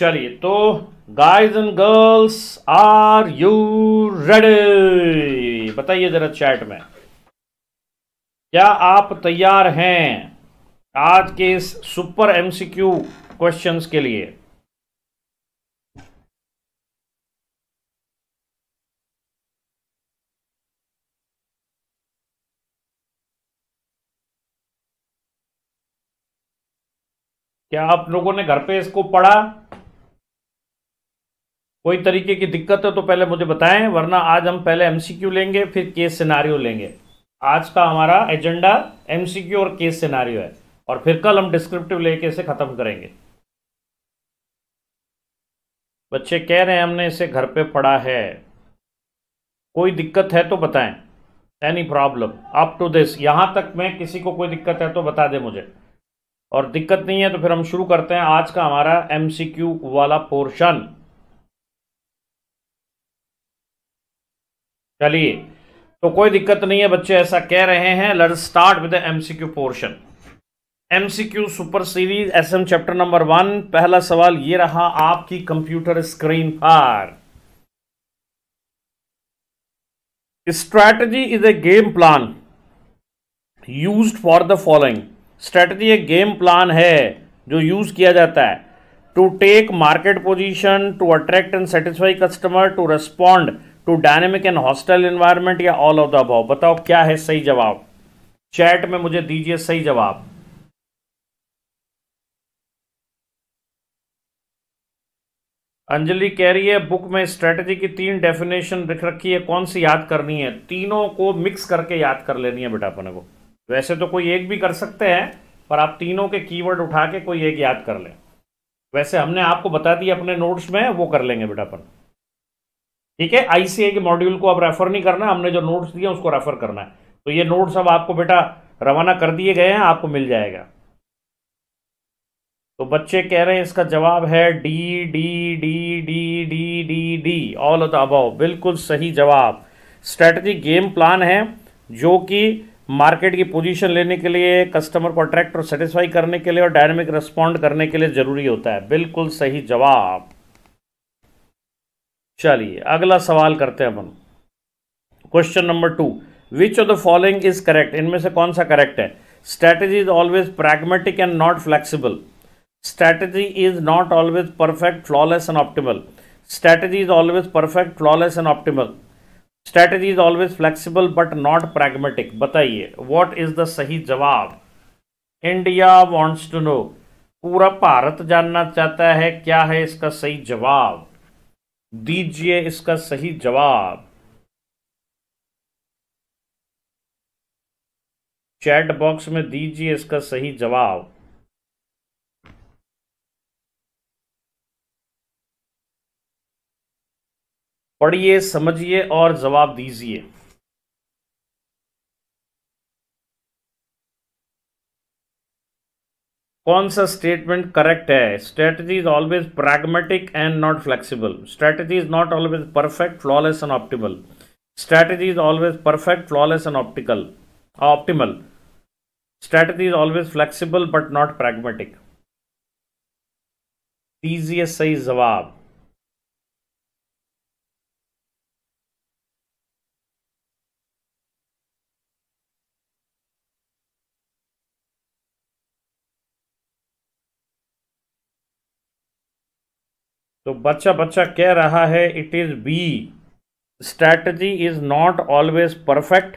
चलिए तो guys and girls are you ready बताइए जरा चैट में क्या आप तैयार हैं आज के इस सुपर एमसीक्यू क्वेश्चंस के लिए क्या आप लोगों ने घर पे इसको पढ़ा कोई तरीके की दिक्कत है तो पहले मुझे बताएं वरना आज हम पहले एमसीक्यू लेंगे फिर केस सिनारियो लेंगे आज का हमारा एजेंडा एमसीक्यू और केस सिनारियो है और फिर कल हम डिस्क्रिप्टिव लेके इसे ख़त्म करेंगे बच्चे कह रहे हैं हमने इसे घर पे पढ़ा है कोई दिक्कत है तो बताएं any problem up to this यहां तक में किसी को कोई दिक्कत है तो बता दे मुझे और दिक्कत नहीं है तो फिर हम शुरू करते हैं आज का हमारा एमसीक्यू वाला पोर्शन चलिए तो कोई दिक्कत नहीं है बच्चे ऐसा कह रहे हैं let start with MCQ portion MCQ super series SM chapter number one पहला सवाल ये रहा आपकी कंप्यूटर स्क्रीन पर strategy is a game plan use for the following strategy एक गेम प्लान है जो यूज किया जाता है to take market position to attract and satisfy customer to respond to dynamic and hostile environment या all of the above बताओ क्या है सही जवाब चैट में मुझे दीजिए सही जवाब अंजलि कह रही है बुक में स्ट्रेटजी की तीन डेफिनेशन लिख रखी है कौन सी याद करनी है तीनों को मिक्स करके याद कर लेनी है बेटा अपने को वैसे तो कोई एक भी कर सकते हैं पर आप तीनों के कीवर्ड उठा के कोई एक याद कर लें वैसे हमने आपको बता दिया अपने नोट्स में वो कर लेंगे बेटा अपन ठीक है आईसीए के मॉड्यूल को अब रेफर नहीं करना हमने जो नोट्स दिए उसको रेफर करना है तो ये नोट्स अब आपको बेटा रवाना कर दिए गए हैं आपको मिल जाएगा तो बच्चे कह रहे हैं इसका जवाब है D D D D D D D all of the above बिल्कुल सही जवाब स्ट्रेटजी गेम प्लान है जो कि मार्केट की पोजीशन लेने के लिए कस्टमर को अट्रैक्ट और सेटिस्फाई करने के लिए और डायनेमिक रिस्पॉन्ड करने के लिए ज़रूरी होता है बिल्कुल सही जवाब चलिए अगला सवाल करते हैं अपन question number two which of the following is correct इनमें से कौन सा करेक्ट है strategy is always pragmatic and not flexible strategy is not always perfect flawless and optimal strategy is always perfect flawless and optimal strategy is always flexible but not pragmatic बताइए what is the सही जवाब India wants to know पूरा भारत जानना चाहता है क्या है इसका सही जवाब दीजिए इसका सही जवाब चैट बॉक्स में दीजिए इसका सही जवाब पढ़िए समझिए और जवाब दीजिए कौन सा स्टेटमेंट करेक्ट है strategy is always pragmatic and not flexible strategy is not always perfect flawless and optimal strategy is always perfect flawless and optical optimal strategy is always flexible but not pragmatic TGS सही जवाब तो बच्चा बच्चा कह रहा है it is B strategy is not always perfect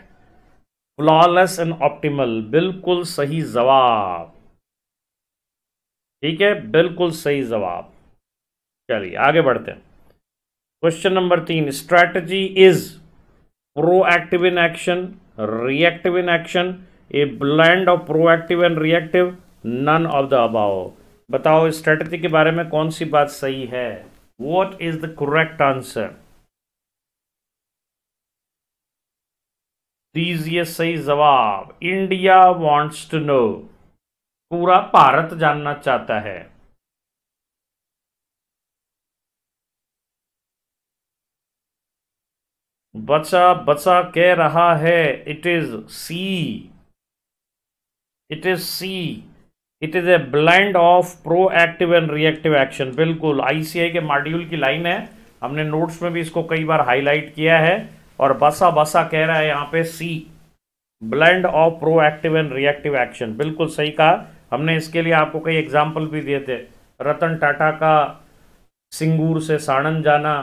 flawless and optimal बिल्कुल सही जवाब ठीक है बिल्कुल सही जवाब चलिए आगे बढ़ते हैं क्वेश्चन नंबर तीन strategy is proactive in action reactive in action a blend of proactive and reactive none of the above बताओ स्ट्रेटजी के बारे में कौन सी बात सही है what is the correct answer दीजिए सही जवाब इंडिया वॉन्ट्स टू नो पूरा भारत जानना चाहता है बचा बचा कह रहा है it is C it is C it is a blend of proactive and reactive action बिल्कुल आईसीआई के मॉड्यूल की लाइन है हमने नोट्स में भी इसको कई बार हाईलाइट किया है और बसा बसा कह रहा है यहाँ पे C blend of proactive and reactive action बिल्कुल सही कहा हमने इसके लिए आपको कई एग्जाम्पल भी दिए थे रतन टाटा का सिंगूर से साणन जाना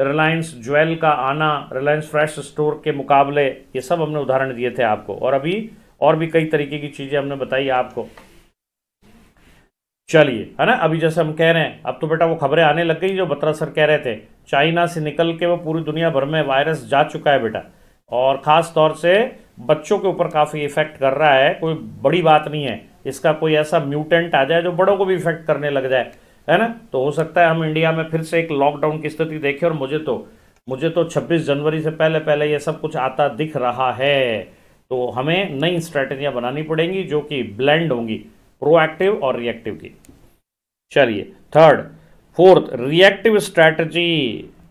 रिलायंस ज्वेल का आना रिलायंस फ्रेश स्टोर के मुकाबले ये सब हमने उदाहरण दिए थे आपको और अभी और भी कई तरीके की चीज़ें हमने बताई आपको चलिए है ना अभी जैसे हम कह रहे हैं अब तो बेटा वो खबरें आने लग गई जो बत्रा सर कह रहे थे चाइना से निकल के वो पूरी दुनिया भर में वायरस जा चुका है बेटा और ख़ास तौर से बच्चों के ऊपर काफ़ी इफेक्ट कर रहा है कोई बड़ी बात नहीं है इसका कोई ऐसा म्यूटेंट आ जाए जो बड़ों को भी इफेक्ट करने लग जाए है ना तो हो सकता है हम इंडिया में फिर से एक लॉकडाउन की स्थिति देखें और मुझे तो मुझे तो 26 जनवरी से पहले पहले ये सब कुछ आता दिख रहा है तो हमें नई स्ट्रैटेजियाँ बनानी पड़ेंगी जो कि ब्लेंड होंगी प्रोएक्टिव और रिएक्टिव की चलिए थर्ड फोर्थ रिएक्टिव स्ट्रैटेजी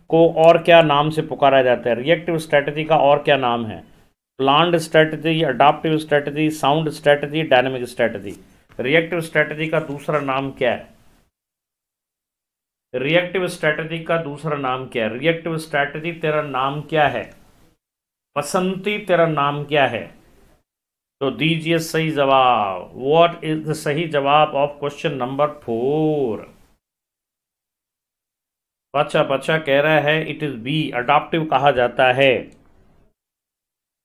को और क्या नाम से पुकारा जाता है रिएक्टिव स्ट्रैटेजी का और क्या नाम है planned strategy adaptive strategy sound strategy dynamic strategy reactive strategy का दूसरा नाम क्या है रिएक्टिव स्ट्रैटेजी का दूसरा नाम क्या है रिएक्टिव स्ट्रैटेजी तेरा नाम क्या है बसंती तेरा नाम क्या है तो दीजिए सही जवाब वॉट इज द सही जवाब ऑफ क्वेश्चन नंबर फोर अच्छा अच्छा कह रहा है इट इज बी अडाप्टिव कहा जाता है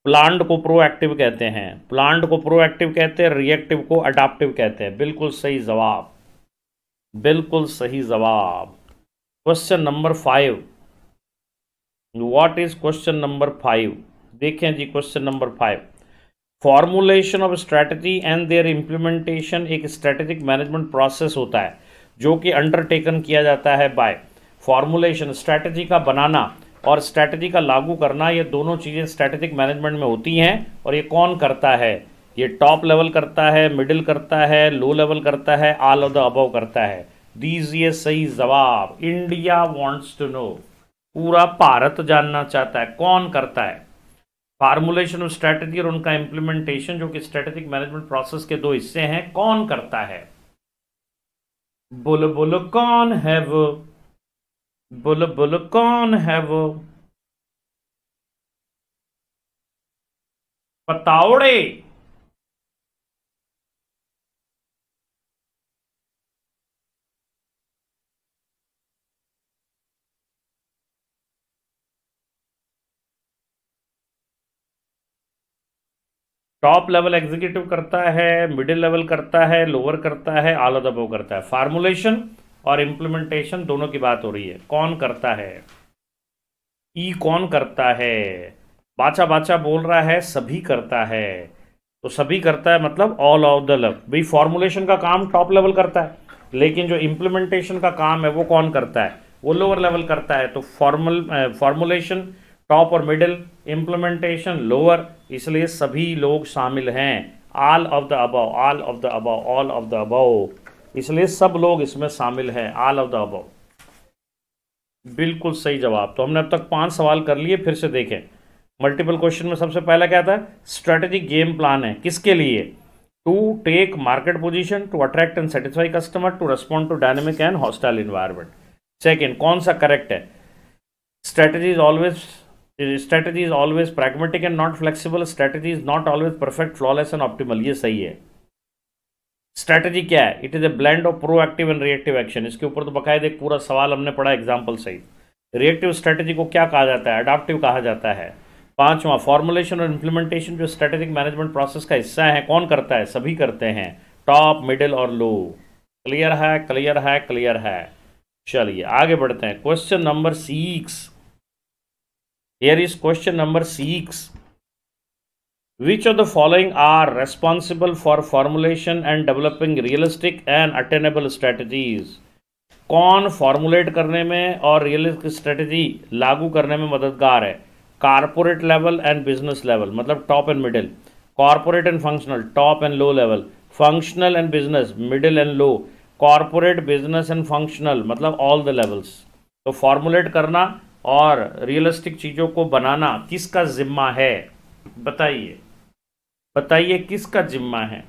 प्लांट को प्रोएक्टिव कहते हैं प्लांट को प्रोएक्टिव कहते हैं रिएक्टिव को अडाप्टिव कहते हैं बिल्कुल सही जवाब बिल्कुल सही जवाब question number five what is question number five देखें जी question number five formulation of strategy and their implementation एक स्ट्रैटेजिक मैनेजमेंट प्रोसेस होता है जो कि अंडरटेकन किया जाता है बाय फॉर्मुलेशन स्ट्रैटेजी का बनाना और स्ट्रैटेजी का लागू करना ये दोनों चीज़ें स्ट्रैटेजिक मैनेजमेंट में होती हैं और ये कौन करता है ये टॉप लेवल करता है मिडिल करता है लो लेवल करता है ऑल ऑफ द अबव करता है ये सही जवाब इंडिया वॉन्ट्स टू नो पूरा भारत जानना चाहता है कौन करता है फार्मुलेशन ऑफ स्ट्रेटेजी और उनका इंप्लीमेंटेशन जो कि स्ट्रेटेजिक मैनेजमेंट प्रोसेस के दो हिस्से हैं कौन करता है बोलो बोलो कौन है वो बोलो बोलो कौन है वो पतावड़े टॉप लेवल एग्जीक्यूटिव करता है मिडिल लेवल करता है लोअर करता है आला ऑफ दबो करता है फार्मुलेशन और इम्प्लीमेंटेशन दोनों की बात हो रही है कौन करता है ई कौन करता है बाचा बाचा बोल रहा है सभी करता है तो सभी करता है मतलब ऑल ऑफ द लव भाई फॉर्मुलेशन का काम टॉप लेवल करता है लेकिन जो इम्प्लीमेंटेशन का काम है वो कौन करता है वो लोअर लेवल करता है तो फॉर्मल फॉर्मुलेशन uh, टॉप और मिडिल इम्प्लीमेंटेशन लोअर इसलिए सभी लोग शामिल हैं all of the above all of the above all of the above इसलिए सब लोग इसमें शामिल हैं ऑल ऑफ द अबाव बिल्कुल सही जवाब तो हमने अब तक पांच सवाल कर लिए फिर से देखें मल्टीपल क्वेश्चन में सबसे पहला क्या था स्ट्रेटेजिक गेम प्लान है किसके लिए to take market position to attract and satisfy customer to respond to dynamic and hostile environment second कौन सा करेक्ट है strategy is always strategy is always pragmatic and not flexible strategy is not always perfect flawless and optimal ये सही है strategy क्या है it is a blend of proactive and reactive action इसके ऊपर तो बकायदे एक पूरा सवाल हमने पढ़ा एग्जाम्पल सहित रिएक्टिव स्ट्रैटेजी को क्या कहा जाता है अडाप्टिव कहा जाता है पांचवा फॉर्मुलेशन और इम्प्लीमेंटेशन जो स्ट्रैटेजिक मैनेजमेंट प्रोसेस का हिस्सा है कौन करता है सभी करते हैं टॉप मिडिल और लो क्लियर है क्लियर है क्लियर है चलिए आगे बढ़ते हैं question number six Here is question number 6. Which of the following are responsible for formulation and developing realistic and attainable strategies? कौन फॉर्मुलेट करने में और रियलिस्टिक स्ट्रेटजी लागू करने में मददगार है corporate level and business level मतलब top and middle corporate and functional top and low level functional and business middle and low corporate business and functional मतलब ऑल द लेवल्स तो फॉर्मुलेट करना और रियलिस्टिक चीज़ों को बनाना किसका जिम्मा है बताइए बताइए किसका जिम्मा है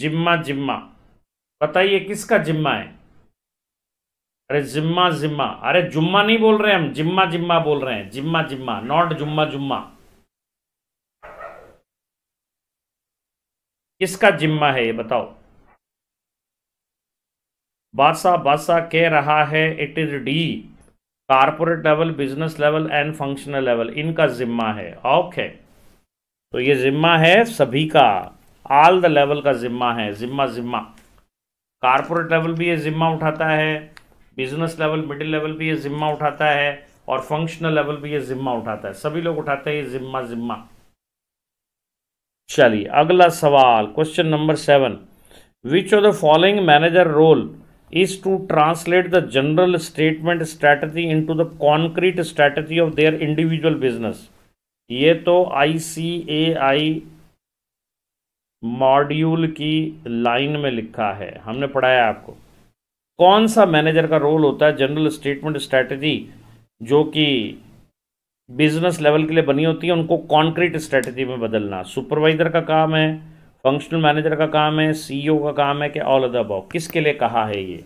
जिम्मा जिम्मा बताइए किसका जिम्मा है अरे जिम्मा जिम्मा अरे जुम्मा नहीं बोल रहे हम जिम्मा जिम्मा बोल रहे हैं जिम्मा जिम्मा नॉट जुम्मा जुम्मा किसका जिम्मा है ये बताओ बादशाह बादशाह कह रहा है it is D corporate level business level and functional level इनका जिम्मा है ओके okay. तो ये जिम्मा है सभी का ऑल द लेवल का जिम्मा है जिम्मा जिम्मा कारपोरेट लेवल भी ये जिम्मा उठाता है बिजनेस लेवल मिडिल लेवल भी ये जिम्मा उठाता है और फंक्शनल लेवल भी ये जिम्मा उठाता है सभी लोग उठाते हैं ये जिम्मा जिम्मा चलिए अगला सवाल question number seven which of the following manager role is to translate the general statement strategy into the concrete strategy of their individual business ये तो आई सी ए आई मॉड्यूल की लाइन में लिखा है हमने पढ़ाया आपको कौन सा मैनेजर का रोल होता है जनरल स्टेटमेंट स्ट्रैटेजी जो कि बिजनेस लेवल के लिए बनी होती है उनको कॉन्क्रीट स्ट्रैटेजी में बदलना सुपरवाइजर का काम है फंक्शनल मैनेजर का काम है सीईओ e का काम है कि ऑल अदर अबाउ किसके लिए कहा है ये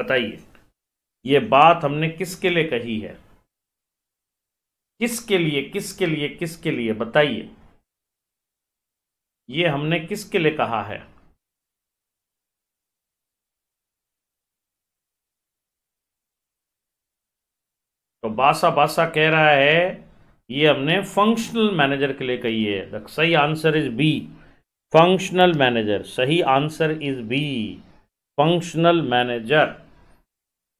बताइए ये बात हमने किसके लिए कही है किसके लिए किसके लिए किसके लिए बताइए ये हमने किसके लिए कहा है तो बासा बासा कह रहा है ये हमने फंक्शनल मैनेजर के लिए कही है सही answer is B functional manager सही answer is B functional manager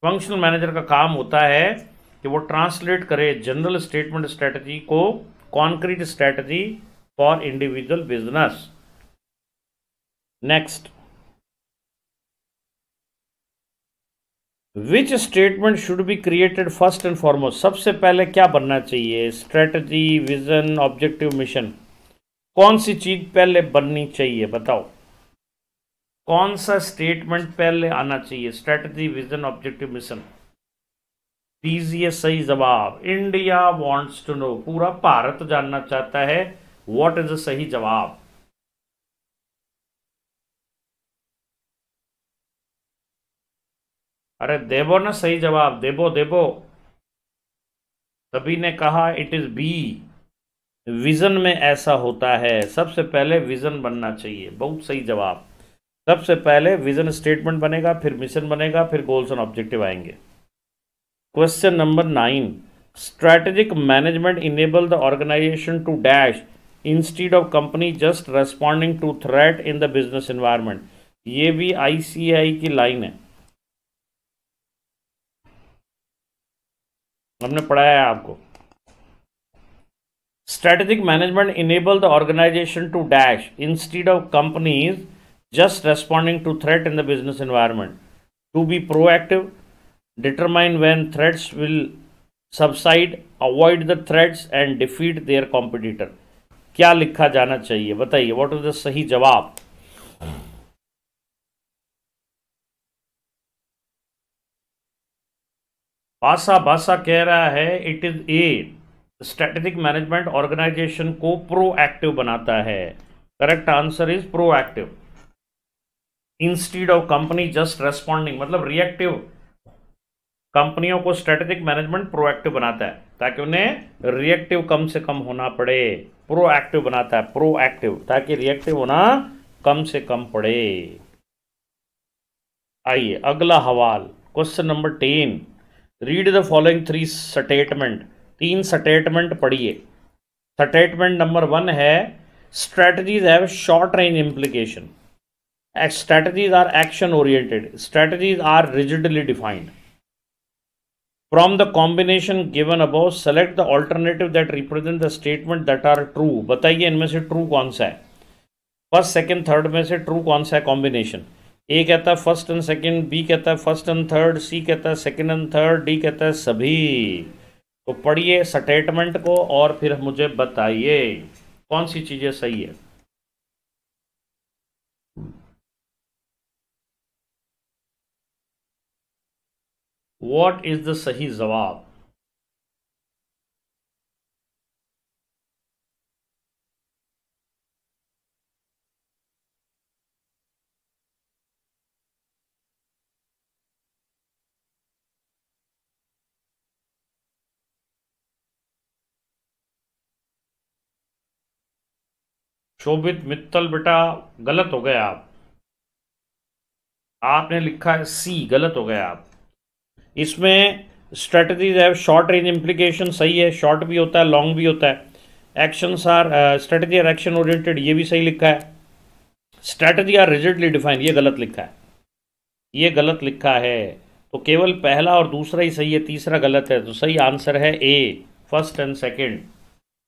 functional manager का काम होता है कि वो ट्रांसलेट करे जनरल स्टेटमेंट स्ट्रेटजी को concrete strategy for individual business next which statement should be created first and foremost सबसे पहले क्या बनना चाहिए स्ट्रेटजी विजन ऑब्जेक्टिव मिशन कौन सी चीज पहले बननी चाहिए बताओ कौन सा स्टेटमेंट पहले आना चाहिए स्ट्रेटजी विजन ऑब्जेक्टिव मिशन दीजिए सही जवाब इंडिया वांट्स टू नो पूरा भारत जानना चाहता है व्हाट इज सही जवाब अरे देवो ना सही जवाब देबो देवो सभी ने कहा इट इज बी विज़न में ऐसा होता है सबसे पहले विज़न बनना चाहिए बहुत सही जवाब सबसे पहले विज़न स्टेटमेंट बनेगा फिर मिशन बनेगा फिर गोल्स एंड ऑब्जेक्टिव आएंगे question number nine strategic management enable the organisation to dash instead of company just responding to threat in the business environment ये भी आईसीआई की लाइन है हमने पढ़ाया है आपको Strategic management enable the organization to dash instead of companies just responding to threat in the business environment. To be proactive, determine when threats will subside, avoid the threats and defeat their competitor. क्या लिखा जाना चाहिए बताइए what is the सही जवाब बासा बासा कह रहा है it is A strategic management organisation को प्रोएक्टिव बनाता है correct answer is proactive instead of company just responding मतलब रिएक्टिव कंपनियों को स्ट्रेटेजिक मैनेजमेंट प्रोएक्टिव बनाता है ताकि उन्हें रिएक्टिव कम से कम होना पड़े प्रोएक्टिव बनाता है प्रोएक्टिव ताकि रिएक्टिव होना कम से कम पड़े आइए अगला हवाल question number ten read the following three statement तीन स्टेटमेंट पढ़िए स्टेटमेंट नंबर वन है strategies have short range implication strategies are action oriented strategies are rigidly defined from the combination given above, select the alternative that represent the statement that are true बताइए इनमें से true कौन सा है first second third में से true कौन सा है कॉम्बिनेशन ए कहता है फर्स्ट एंड सेकेंड बी कहता है फर्स्ट एंड थर्ड सी कहता है सेकेंड एंड थर्ड डी कहता है सभी तो पढ़िए स्टेटमेंट को और फिर मुझे बताइए कौन सी चीज़ें सही है वॉट इज द सही जवाब शोभित मित्तल बेटा गलत हो गए आप आपने लिखा है सी गलत हो गए आप इसमें स्ट्रेटजीज है शॉर्ट रेंज इम्प्लीकेशन सही है शॉर्ट भी होता है लॉन्ग भी होता है action are strategy are action oriented ये भी सही लिखा है स्ट्रेटजी आर रिजिडली डिफाइंड ये गलत लिखा है ये गलत लिखा है तो केवल पहला और दूसरा ही सही है तीसरा गलत है तो सही आंसर है A first and second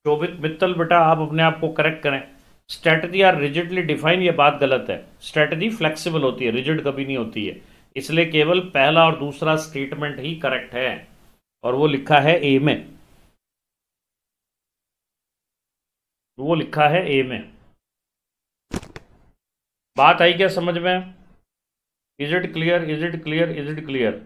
Shobhit Mittal बेटा आप अपने आप को करेक्ट करें स्ट्रेटजी आर रिजिडली डिफाइन ये बात गलत है स्ट्रेटजी फ्लेक्सिबल होती है रिजिड कभी नहीं होती है इसलिए केवल पहला और दूसरा स्टेटमेंट ही करेक्ट है और वो लिखा है ए में वो लिखा है ए में बात आई क्या समझ में is it clear is it clear is it clear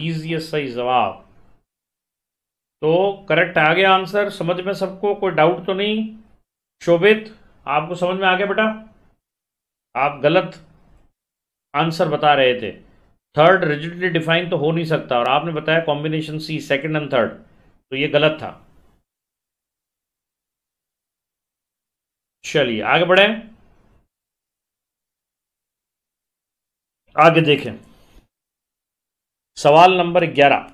दीजिए सही जवाब तो करेक्ट आ गया आंसर समझ में सबको कोई डाउट तो नहीं शोभित आपको समझ में आ गया बेटा आप गलत आंसर बता रहे थे थर्ड रिजिडली डिफाइन तो हो नहीं सकता और आपने बताया combination C second and third तो ये गलत था चलिए आगे बढ़े आगे देखें सवाल नंबर ग्यारह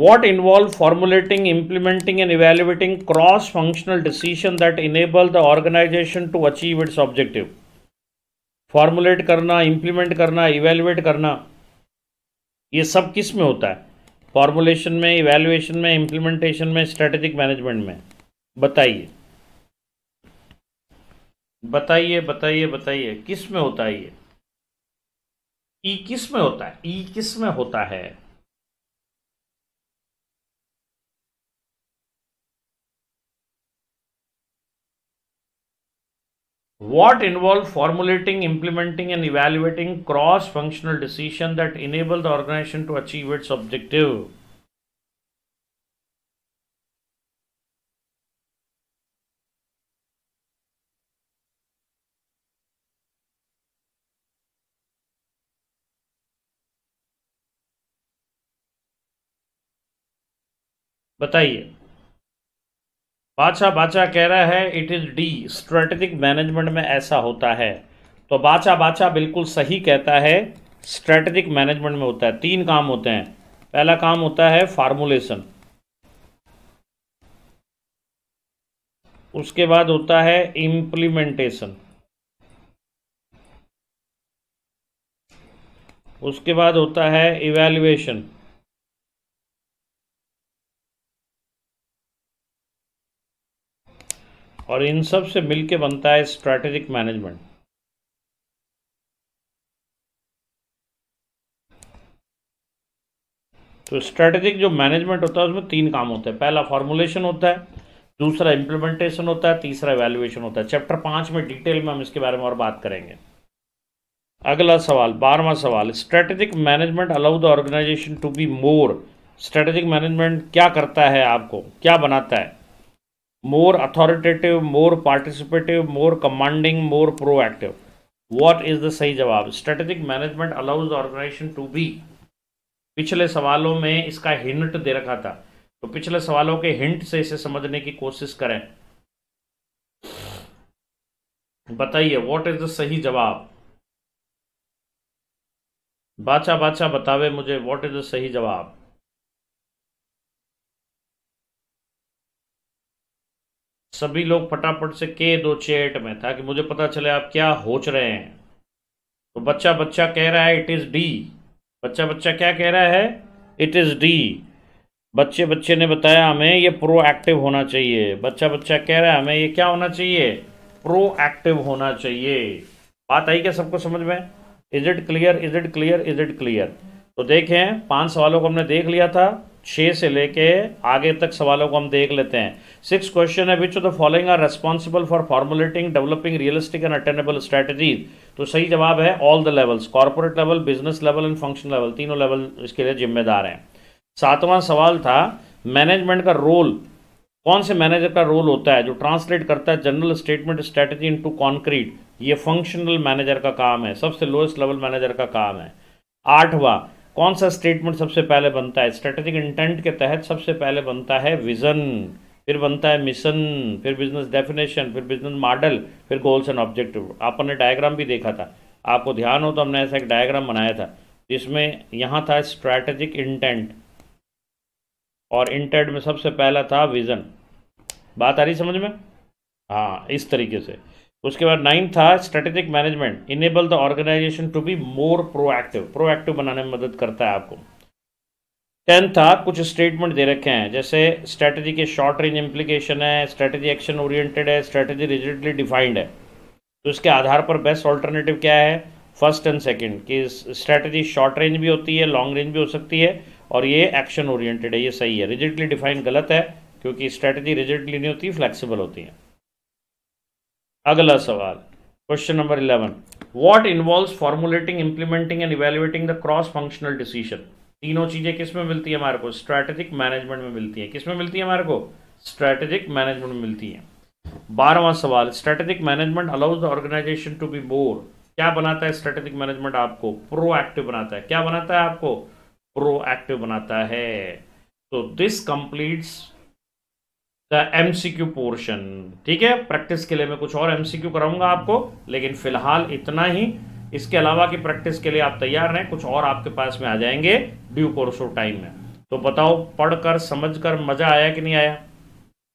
what involve formulating implementing and evaluating cross functional decision that enable the organisation to achieve its objective formulate करना इंप्लीमेंट करना इवेल्युएट करना ये सब किस में होता है फॉर्मुलेशन में इवेल्युएशन में इंप्लीमेंटेशन में स्ट्रेटेजिक मैनेजमेंट में बताइए बताइए बताइए बताइए किस में होता है ये ई किस में होता है ई किस में होता है what involve formulating implementing and evaluating cross functional decision that enable the organisation to achieve its objective बताइए बादशाह बादशाह कह रहा है it is D strategic management में ऐसा होता है तो बादशाह बादशाह बिल्कुल सही कहता है स्ट्रेटेजिक मैनेजमेंट में होता है तीन काम होते हैं पहला काम होता है फार्मूलेशन उसके बाद होता है इम्प्लीमेंटेशन उसके बाद होता है इवेल्युएशन और इन सब से मिलके बनता है स्ट्रैटेजिक मैनेजमेंट तो स्ट्रैटेजिक जो मैनेजमेंट होता है उसमें तीन काम होते हैं पहला फॉर्मुलेशन होता है दूसरा इम्प्लीमेंटेशन होता है तीसरा वैल्यूएशन होता है चैप्टर पाँच में डिटेल में हम इसके बारे में और बात करेंगे अगला सवाल बारहवा सवाल strategic management allow the organisation to be more strategic management क्या करता है आपको क्या बनाता है more authoritative more participative more commanding more proactive what is the सही जवाब strategic management allows organisation to be पिछले सवालों में इसका हिंट दे रखा था तो पिछले सवालों के हिंट से इसे समझने की कोशिश करें बताइए वॉट इज द सही जवाब बाचा बाचा बतावे मुझे वॉट इज द सही जवाब सभी लोग फटाफट से के दो चेट में ताकि मुझे पता चले आप क्या होच रहे हैं तो बच्चा बच्चा कह रहा है इट इज़ डी बच्चा बच्चा क्या कह रहा है इट इज़ डी बच्चे बच्चे ने बताया हमें ये प्रोएक्टिव होना चाहिए बच्चा बच्चा कह रहा है हमें ये क्या होना चाहिए प्रोएक्टिव होना चाहिए बात आई क्या सबको समझ में is it clear is it clear is it clear तो देखें पांच सवालों को हमने देख लिया था छः से लेके आगे तक सवालों को हम देख लेते हैं सिक्स क्वेश्चन है which of the following are responsible for formulating developing realistic and attainable strategies तो सही जवाब है all the levels corporate level business level and function level तीनों लेवल इसके लिए जिम्मेदार हैं सातवां सवाल था मैनेजमेंट का रोल कौन से मैनेजर का रोल होता है जो ट्रांसलेट करता है general statement strategy into concrete ये फंक्शनल मैनेजर का काम है सबसे लोएस्ट लेवल मैनेजर का काम है आठवां कौन सा स्टेटमेंट सबसे पहले बनता है स्ट्रेटेजिक इंटेंट के तहत सबसे पहले बनता है विज़न फिर बनता है मिशन फिर बिजनेस डेफिनेशन फिर बिजनेस मॉडल फिर गोल्स एंड ऑब्जेक्टिव आपने डायग्राम भी देखा था आपको ध्यान हो तो हमने ऐसा एक डायग्राम बनाया था जिसमें यहाँ था स्ट्रैटेजिक इंटेंट और इंटेंट में सबसे पहला था विज़न बात आ रही समझ में हाँ इस तरीके से उसके बाद नाइन्थ था strategic management enable the organisation to be more proactive proactive बनाने में मदद करता है आपको टेंथ था कुछ स्टेटमेंट दे रखे हैं जैसे स्ट्रेटजी के शॉर्ट रेंज इम्प्लीकेशन है स्ट्रेटजी एक्शन ओरिएंटेड है स्ट्रेटजी रिजिडली डिफाइंड है तो इसके आधार पर बेस्ट ऑल्टरनेटिव क्या है फर्स्ट एंड सेकेंड कि स्ट्रेटजी शॉर्ट रेंज भी होती है लॉन्ग रेंज भी हो सकती है और ये एक्शन ओरिएंटेड है ये सही है रिजिडली डिफाइंड गलत है क्योंकि स्ट्रेटजी रिजिडली नहीं होती फ्लेक्सिबल होती है अगला सवाल question number eleven what involve formulating implementing and evaluating the cross functional decision तीनों चीजें किस में मिलती है हमारे को स्ट्रेटेजिक मैनेजमेंट में मिलती है किस में मिलती है हमारे को स्ट्रेटेजिक मैनेजमेंट में मिलती है बारहवां सवाल strategic management allows the organisation to be more क्या बनाता है स्ट्रेटेजिक मैनेजमेंट आपको प्रोएक्टिव बनाता है क्या बनाता है आपको प्रोएक्टिव बनाता है तो दिस कंप्लीट्स एमसीक्यू पोर्शन ठीक है प्रैक्टिस के लिए मैं कुछ और एमसीक्यू कराऊंगा आपको लेकिन फिलहाल इतना ही इसके अलावा की प्रैक्टिस के लिए आप तैयार रहें कुछ और आपके पास में आ जाएंगे ड्यू कोर्स ऑफ टाइम में तो बताओ पढ़कर समझकर मजा आया कि नहीं आया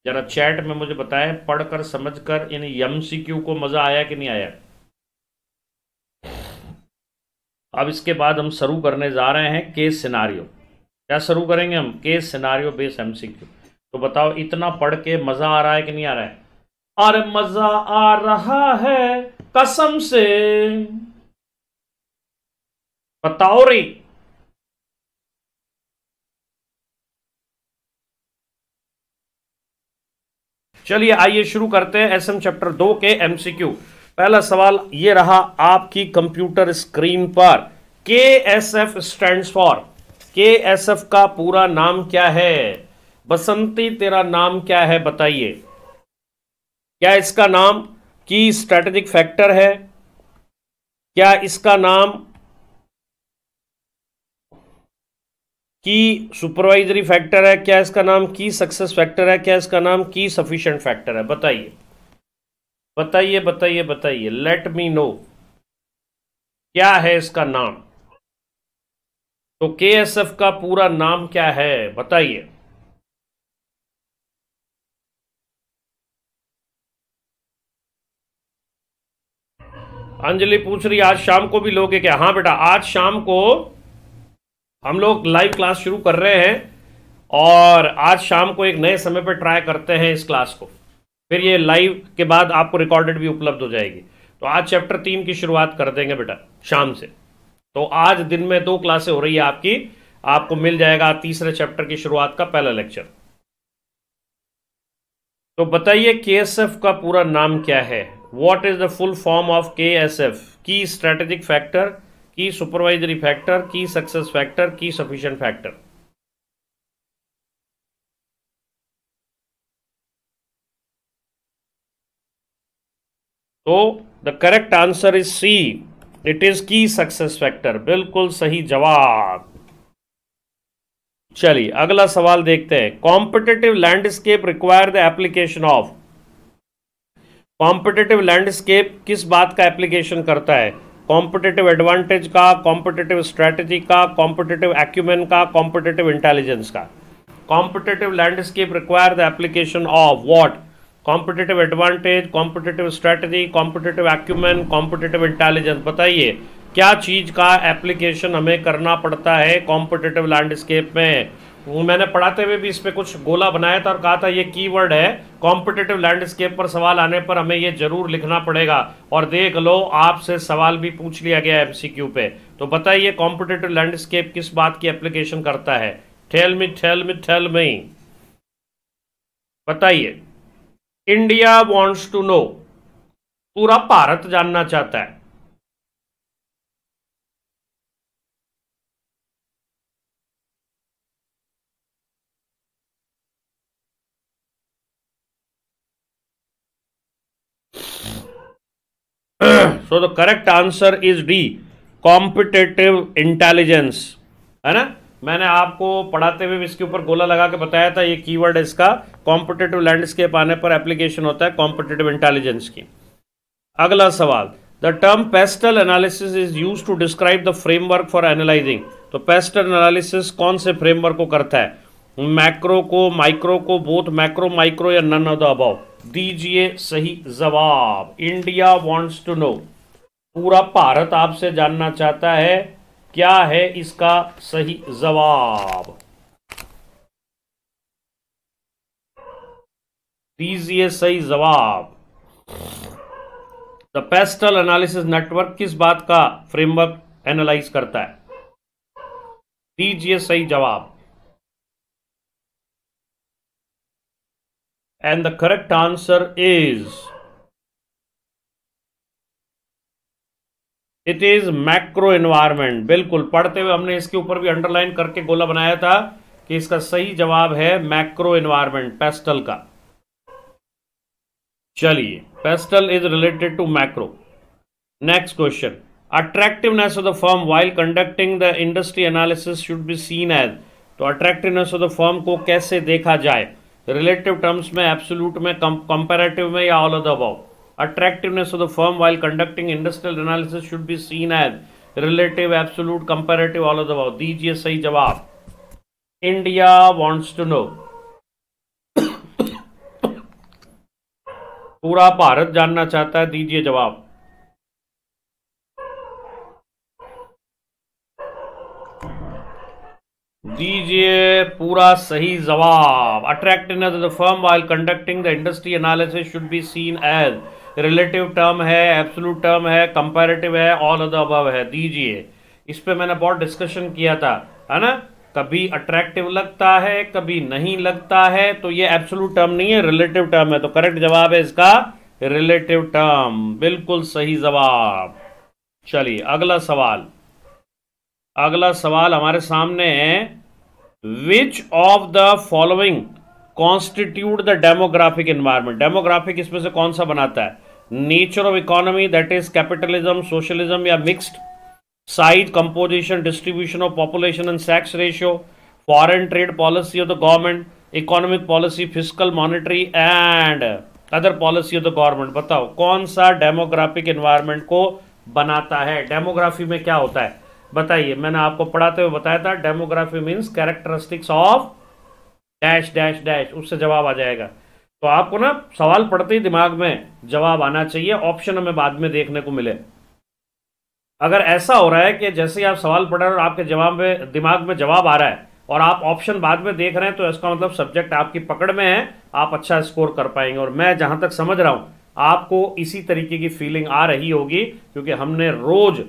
जरा चैट में मुझे बताएं पढ़कर समझकर इन एमसीक्यू को मजा आया कि नहीं आया अब इसके बाद हम शुरू करने जा रहे हैं केस सिनारियो क्या शुरू करेंगे हम केस सिनारियो बेस एमसीक्यू तो बताओ इतना पढ़ के मजा आ रहा है कि नहीं आ रहा है अरे मजा आ रहा है कसम से बताओ रे चलिए आइए शुरू करते हैं एसएम चैप्टर दो के एमसीक्यू पहला सवाल ये रहा आपकी कंप्यूटर स्क्रीन पर K S F stand for K S F का पूरा नाम क्या है बसंती तेरा नाम क्या है बताइए क्या इसका नाम की स्ट्रेटेजिक फैक्टर है क्या इसका नाम की सुपरवाइजरी फैक्टर है क्या इसका नाम की सक्सेस फैक्टर है क्या इसका नाम की सफिशिएंट फैक्टर है बताइए बताइए बताइए बताइए लेट मी नो क्या है इसका नाम तो के एस एफ का पूरा नाम क्या है बताइए अंजलि पूछ रही आज शाम को भी लोगे क्या हाँ बेटा आज शाम को हम लोग लाइव क्लास शुरू कर रहे हैं और आज शाम को एक नए समय पर ट्राई करते हैं इस क्लास को फिर ये लाइव के बाद आपको रिकॉर्डेड भी उपलब्ध हो जाएगी तो आज चैप्टर तीन की शुरुआत कर देंगे बेटा शाम से तो आज दिन में दो क्लासें हो रही है आपकी आपको मिल जाएगा तीसरे चैप्टर की शुरुआत का पहला लेक्चर तो बताइए के का पूरा नाम क्या है what is the full form of K S F key strategic factor key supervisory factor key success factor key sufficient factor तो the correct answer is C it is key success factor बिल्कुल सही जवाब चलिए अगला सवाल देखते हैं competitive landscape require the application of competitive landscape किस बात का एप्लीकेशन करता है कॉम्पिटेटिव एडवांटेज का कॉम्पिटेटिव स्ट्रैटेजी का कॉम्पिटेटिव एक्यूमेंट का कॉम्पिटेटिव इंटेलिजेंस का competitive landscape require the application of what competitive advantage competitive strategy competitive acumen competitive intelligence बताइए क्या चीज़ का एप्लीकेशन हमें करना पड़ता है कॉम्पिटेटिव लैंडस्केप में मैंने पढ़ाते हुए भी इस पर कुछ गोला बनाया था और कहा था ये कीवर्ड है कॉम्पिटेटिव लैंडस्केप पर सवाल आने पर हमें ये जरूर लिखना पड़ेगा और देख लो आपसे सवाल भी पूछ लिया गया एमसीक्यू पे तो बताइए कॉम्पिटेटिव लैंडस्केप किस बात की एप्लीकेशन करता है ठेल मी ठेल मी ठेल मई बताइए इंडिया वॉन्ट्स टू नो पूरा भारत जानना चाहता है so the correct answer is D competitive intelligence है ना मैंने आपको पढ़ाते हुए इसके ऊपर गोला लगा के बताया था ये कीवर्ड इसका कॉम्पिटेटिव लैंडस्केप आने पर एप्लीकेशन होता है कॉम्पिटेटिव इंटेलिजेंस की अगला सवाल the term PESTEL analysis is use to describe the framework for analysing तो पेस्टल एनालिसिस कौन से फ्रेमवर्क को करता है मैक्रो को माइक्रो को बोथ मैक्रो माइक्रो या नन ऑफ द अबाव दीजिए सही जवाब इंडिया वांट्स टू नो पूरा भारत आपसे जानना चाहता है क्या है इसका सही जवाब दीजिए सही जवाब द पेस्टल एनालिसिस नेटवर्क किस बात का फ्रेमवर्क एनालाइज करता है दीजिए सही जवाब And the correct answer is it is macro environment बिल्कुल पढ़ते हुए हमने इसके ऊपर भी अंडरलाइन करके गोला बनाया था कि इसका सही जवाब है मैक्रो एनवायरमेंट पेस्टल का चलिए PESTEL is related to macro next question attractiveness of the form while conducting the industry analysis should be seen as तो अट्रैक्टिवनेस ऑफ द फॉर्म को कैसे देखा जाए रिलेटिव टर्म्स में एब्सोल्यूट में कंपेरेटिव में या all the above attractiveness of the firm while conducting industrial analysis should be seen as relative absolute comparative all the above दीजिए सही जवाब इंडिया वॉन्ट्स टू नो पूरा भारत जानना चाहता है दीजिए जवाब दीजिए पूरा सही जवाब attractiveness the firm while conducting the industry analysis should be seen as relative term है एब्सोलूट टर्म है कंपैरेटिव है ऑल अदर अबव है दीजिए इस पर मैंने बहुत डिस्कशन किया था है ना कभी अट्रैक्टिव लगता है कभी नहीं लगता है तो ये एब्सोलूट टर्म नहीं है रिलेटिव टर्म है तो करेक्ट जवाब है इसका रिलेटिव टर्म बिल्कुल सही जवाब चलिए अगला सवाल अगला सवाल हमारे सामने है which of the following constitute the demographic environment demographic इसमें से कौन सा बनाता है nature of economy that is capitalism socialism या mixed size composition distribution of population and sex ratio foreign trade policy of the government economic policy physical monetary and other policy of the government बताओ कौन सा demographic environment को बनाता है demography में क्या होता है बताइए मैंने आपको पढ़ाते हुए बताया था demography means characteristics of dash dash dash उससे जवाब आ जाएगा तो आपको ना सवाल पढ़ते ही दिमाग में जवाब आना चाहिए ऑप्शन हमें बाद में देखने को मिले अगर ऐसा हो रहा है कि जैसे ही आप सवाल पढ़ रहे हो और आपके जवाब में दिमाग में जवाब आ रहा है और आप ऑप्शन बाद में देख रहे हैं तो इसका मतलब सब्जेक्ट आपकी पकड़ में है आप अच्छा स्कोर कर पाएंगे और मैं जहां तक समझ रहा हूं आपको इसी तरीके की फीलिंग आ रही होगी क्योंकि हमने रोज़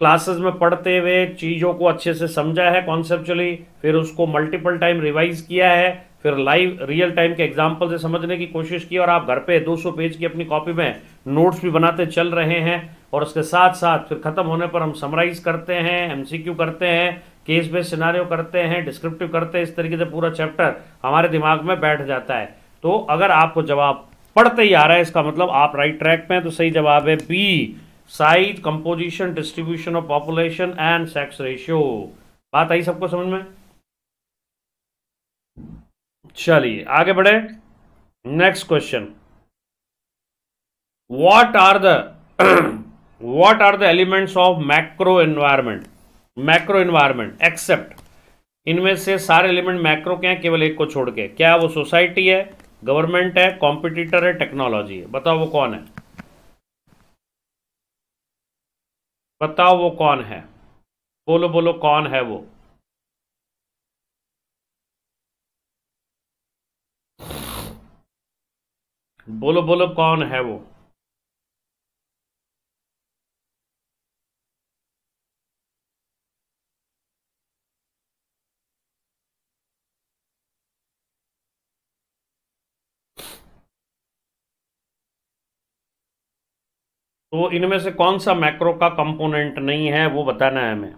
क्लासेस में पढ़ते हुए चीज़ों को अच्छे से समझा है कॉन्सेप्चुअली फिर उसको मल्टीपल टाइम रिवाइज किया है फिर लाइव रियल टाइम के एग्जाम्पल से समझने की कोशिश की और आप घर पे 200 पेज की अपनी कॉपी में नोट्स भी बनाते चल रहे हैं और उसके साथ साथ फिर ख़त्म होने पर हम समराइज़ करते हैं एमसीक्यू करते हैं केस बेस सिनारियो करते हैं डिस्क्रिप्टिव करते हैं इस तरीके से पूरा चैप्टर हमारे दिमाग में बैठ जाता है तो अगर आपको जवाब पढ़ते ही आ रहा है इसका मतलब आप राइट ट्रैक पे हैं तो सही जवाब है B size composition distribution of population and sex ratio बात आई सबको समझ में चलिए आगे बढ़े next question what are the what are the elements of macro environment macro environment except इनमें से सारे एलिमेंट मैक्रो के हैं केवल एक को छोड़ के क्या वो सोसाइटी है गवर्नमेंट है कॉम्पिटिटर है टेक्नोलॉजी है बताओ वो कौन है बताओ वो कौन है बोलो बोलो कौन है वो बोलो बोलो कौन है वो तो इनमें से कौन सा मैक्रो का कंपोनेंट नहीं है वो बताना है हमें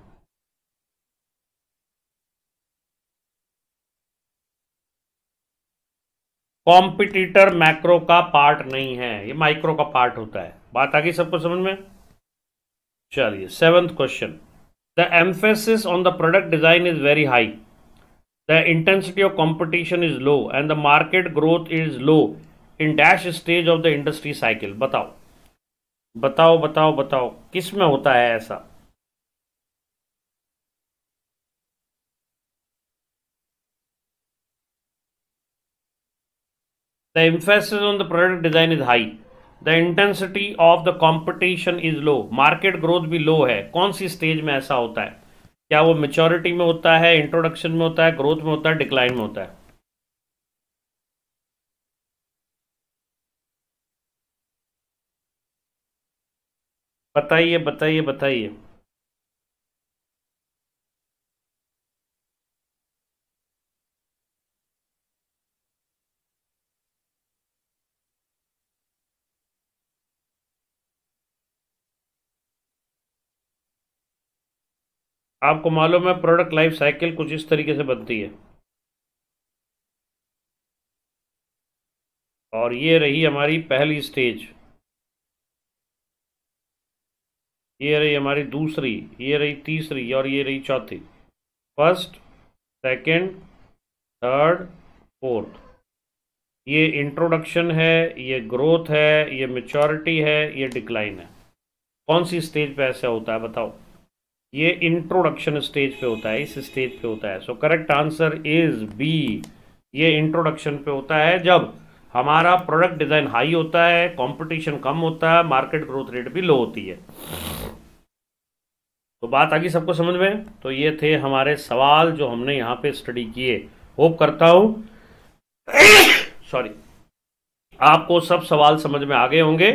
कॉम्पिटिटर मैक्रो का पार्ट नहीं है ये माइक्रो का पार्ट होता है बात आ गई सबको समझ में चलिए seventh question the emphasis on the product design is very high the intensity of competition is low and the market growth is low in dash stage of the industry cycle बताओ बताओ बताओ बताओ किस में होता है ऐसा the emphasis on the product design is high the intensity of the competition is low market growth भी लो है कौन सी स्टेज में ऐसा होता है क्या वो मेच्योरिटी में होता है इंट्रोडक्शन में होता है ग्रोथ में होता है डिक्लाइन में होता है बताइए बताइए बताइए आपको मालूम है प्रोडक्ट लाइफ साइकिल कुछ इस तरीके से बनती है और ये रही हमारी पहली स्टेज ये रही हमारी दूसरी ये रही तीसरी और ये रही चौथी फर्स्ट सेकंड, थर्ड फोर्थ ये इंट्रोडक्शन है ये ग्रोथ है ये मेचोरिटी है ये डिक्लाइन है कौन सी स्टेज पे ऐसा होता है बताओ ये इंट्रोडक्शन स्टेज पे होता है इस स्टेज पे होता है so correct answer is B ये इंट्रोडक्शन पे होता है जब हमारा प्रोडक्ट डिज़ाइन हाई होता है कंपटीशन कम होता है मार्केट ग्रोथ रेट भी लो होती है तो बात आगे सबको समझ में तो ये थे हमारे सवाल जो हमने यहाँ पे स्टडी किए होप करता हूँ सॉरी आपको सब सवाल समझ में आ गए होंगे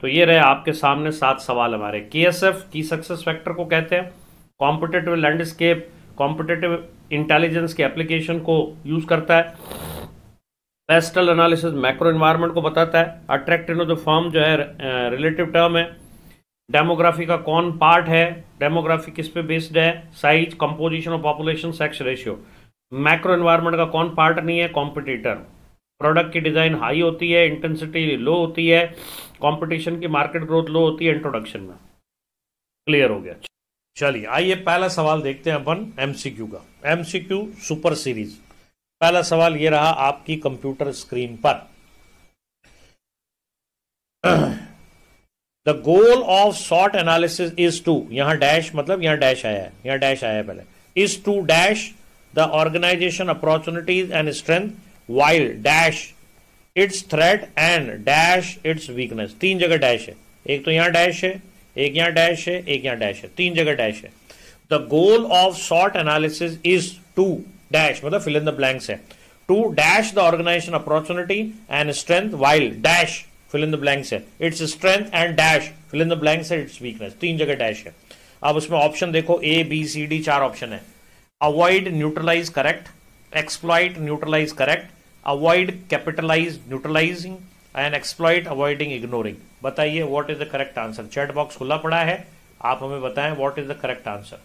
तो ये रहे आपके सामने सात सवाल हमारे के की सक्सेस फैक्टर को कहते हैं कॉम्पिटेटिव लैंडस्केप कॉम्पिटेटिव इंटेलिजेंस के एप्लीकेशन को यूज़ करता है पेस्टल एनालिसिस मैक्रो इन्वायरमेंट को बताता है अट्रैक्टिव द फॉर्म जो है रिलेटिव uh, टर्म है डेमोग्राफी का कौन पार्ट है डेमोग्राफी किस पे बेस्ड है size composition of population sex ratio macro environment का कौन पार्ट नहीं है कॉम्पिटिटर प्रोडक्ट की डिज़ाइन हाई होती है इंटेंसिटी लो होती है कॉम्पिटिशन की मार्केट ग्रोथ लो होती है इंट्रोडक्शन में क्लियर हो गया चलिए आइए पहला सवाल देखते हैं अपन एमसीक्यू का एमसीक्यू सुपर सीरीज पहला सवाल ये रहा आपकी कंप्यूटर स्क्रीन पर the goal of SWOT analysis is to यहां डैश मतलब यहां डैश आया है यहां डैश आया है पहले is to dash the organisation opportunities and strength while dash its threat and dash its weakness तीन जगह डैश है एक तो यहां डैश है एक यहां डैश है एक यहां डैश है तीन जगह डैश है the goal of SWOT analysis is to dash मतलब फिल इन द ब्लैंक्स है to dash the organisation opportunity and strength while dash fill in the blanks है its strength and dash fill in the blanks है its weakness तीन जगह dash है अब उसमें option देखो ए बी सी डी चार ऑप्शन है avoid neutralise correct exploit neutralise correct avoid capitalise neutralising and exploit avoiding ignoring बताइए what is the correct answer chat box खुला पड़ा है आप हमें बताएं what is the correct answer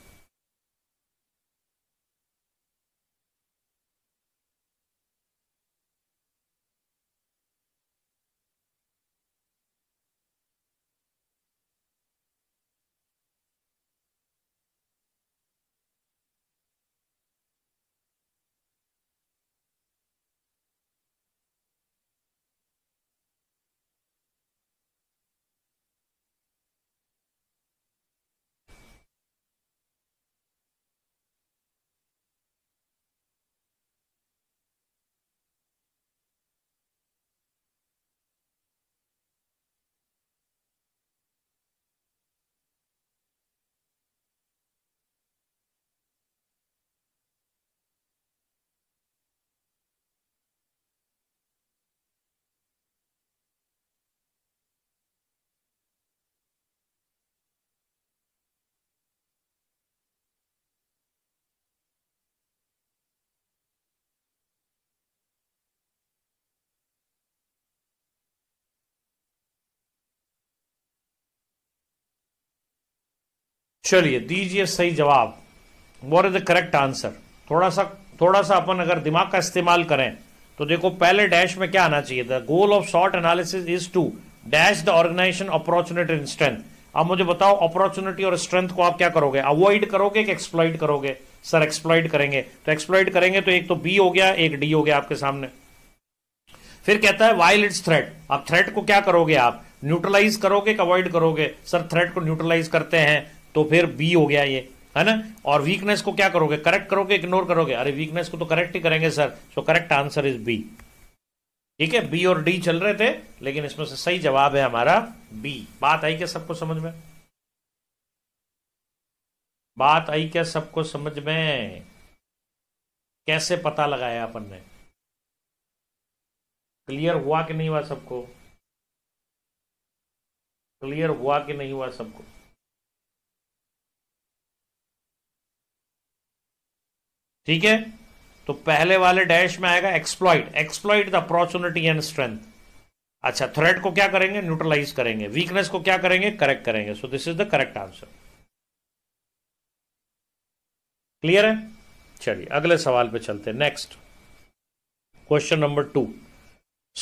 चलिए दीजिए सही जवाब what is the correct answer थोड़ा सा थोड़ा सा अपन अगर दिमाग का इस्तेमाल करें तो देखो पहले डैश में क्या आना चाहिए the goal of SWOT analysis is to dash the organisation opportunity in strength अब मुझे बताओ अपॉर्चुनिटी और स्ट्रेंथ को आप क्या करोगे अवॉइड करोगे कि एक्सप्लॉइड करोगे सर एक्सप्लॉइड करेंगे तो एक्सप्लॉइड करेंगे तो एक तो बी हो गया एक डी हो गया आपके सामने फिर कहता है वाइल इट्स थ्रेट अब थ्रेट को क्या करोगे आप न्यूट्रलाइज करोगे कि अवॉइड करोगे सर थ्रेट को न्यूट्रलाइज करते हैं तो फिर बी हो गया ये है ना और वीकनेस को क्या करोगे करेक्ट करोगे इग्नोर करोगे अरे वीकनेस को तो करेक्ट ही करेंगे sir so correct answer is B ठीक है बी और डी चल रहे थे लेकिन इसमें से सही जवाब है हमारा बी बात आई क्या सबको समझ में बात आई क्या सबको समझ में कैसे पता लगाया अपन ने क्लियर हुआ कि नहीं हुआ सबको क्लियर हुआ कि नहीं हुआ सबको ठीक है तो पहले वाले डैश में आएगा exploit exploit the opportunity and strength अच्छा थ्रेड को क्या करेंगे न्यूट्रलाइज करेंगे वीकनेस को क्या करेंगे करेक्ट करेंगे so this is the correct answer clear है चलिए अगले सवाल पे चलते हैं next question number two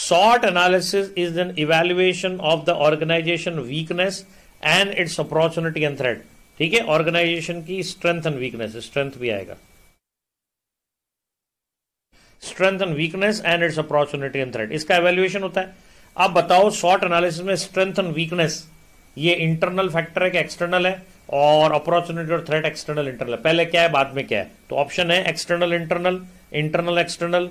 SWOT analysis is an evaluation of the organisation weakness and its opportunity and threat ठीक है ऑर्गेनाइजेशन की स्ट्रेंथ एंड वीकनेस स्ट्रेंथ भी आएगा strength and weakness and its opportunity and threat इसका evaluation होता है आप बताओ शॉर्ट एनालिसिस में स्ट्रेंथ एंड वीकनेस ये इंटरनल फैक्टर है कि एक्सटर्नल है और अपॉर्चुनिटी और थ्रेट एक्सटर्नल इंटरनल पहले क्या है बाद में क्या है तो ऑप्शन है एक्सटर्नल इंटरनल इंटरनल एक्सटर्नल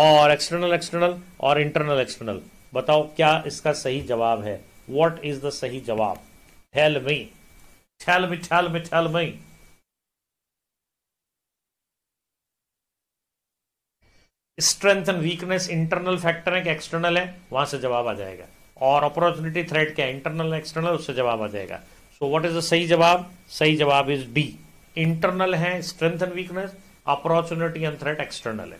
और एक्सटर्नल एक्सटर्नल और इंटरनल एक्सटर्नल बताओ क्या इसका सही जवाब है वॉट इज द सही जवाब tell me tell me tell me tell me strength and weakness internal factor है कि एक्सटर्नल है वहां से जवाब आ जाएगा और अपॉर्चुनिटी थ्रेड क्या है इंटरनल एक्सटर्नल उससे जवाब आ जाएगा सो व्हाट इज द सही जवाब सही जवाब इज डी इंटरनल है strength and weakness opportunity and threat external है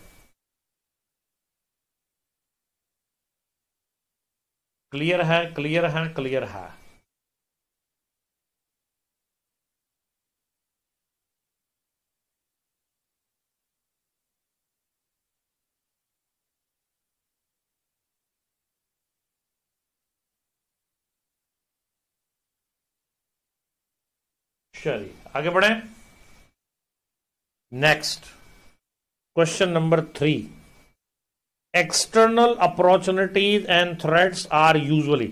क्लियर है क्लियर है क्लियर है चलिए आगे बढ़े next question number three external opportunities and threats are usually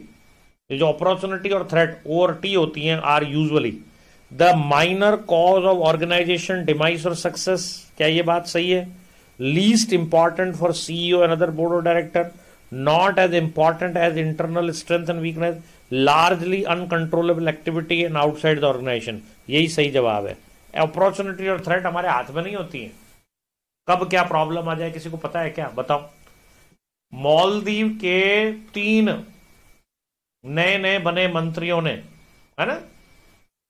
ये जो अपॉर्चुनिटी और थ्रेट ओवर टी होती हैं are usually the minor cause of organisation demise और सक्सेस क्या ये बात सही है least important for CEO and other board of director not as important as internal strength and weakness largely uncontrollable activity and outside the organisation यही सही जवाब है अपॉर्चुनिटी और थ्रेट हमारे हाथ में नहीं होती है कब क्या प्रॉब्लम आ जाए किसी को पता है क्या बताओ मालदीव के तीन नए नए बने मंत्रियों ने है ना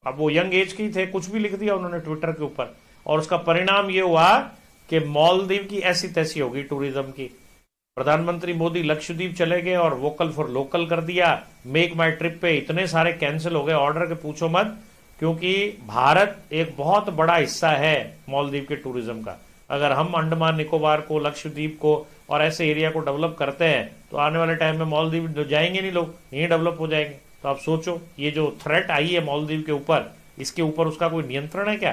अब वो यंग एज की थे कुछ भी लिख दिया उन्होंने ट्विटर के ऊपर और उसका परिणाम ये हुआ कि मालदीव की ऐसी तैसी होगी टूरिज्म की प्रधानमंत्री मोदी लक्षद्वीप चले गए और वोकल फॉर लोकल कर दिया मेक माई ट्रिप पे इतने सारे कैंसिल हो गए ऑर्डर के पूछो मत क्योंकि भारत एक बहुत बड़ा हिस्सा है मालदीव के टूरिज्म का अगर हम अंडमान निकोबार को लक्षद्वीप को और ऐसे एरिया को डेवलप करते हैं तो आने वाले टाइम में मालदीव तो जाएंगे नहीं लोग यहीं डेवलप हो जाएंगे तो आप सोचो ये जो थ्रेट आई है मालदीव के ऊपर इसके ऊपर उसका कोई नियंत्रण है क्या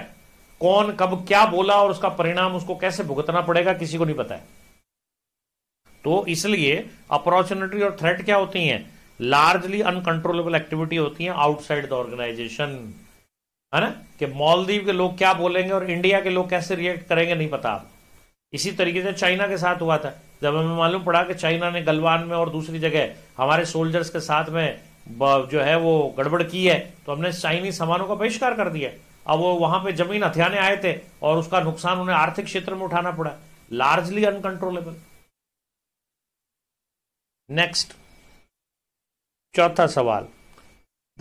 कौन कब क्या बोला और उसका परिणाम उसको कैसे भुगतना पड़ेगा किसी को नहीं पता है तो इसलिए अपॉर्चुनिटी और थ्रेट क्या होती है लार्जली अनकंट्रोलेबल एक्टिविटी होती है आउटसाइड द ऑर्गेनाइजेशन है ना कि मालदीव के लोग क्या बोलेंगे और इंडिया के लोग कैसे रिएक्ट करेंगे नहीं पता आप इसी तरीके से चाइना के साथ हुआ था जब हमें मालूम पड़ा कि चाइना ने गलवान में और दूसरी जगह हमारे सोल्जर्स के साथ में जो है वो गड़बड़ की है तो हमने चाइनीज सामानों का बहिष्कार कर दिया अब वो वहां पे जमीन हथियाने आए थे और उसका नुकसान उन्हें आर्थिक क्षेत्र में उठाना पड़ा लार्जली अनकंट्रोलेबल नेक्स्ट चौथा सवाल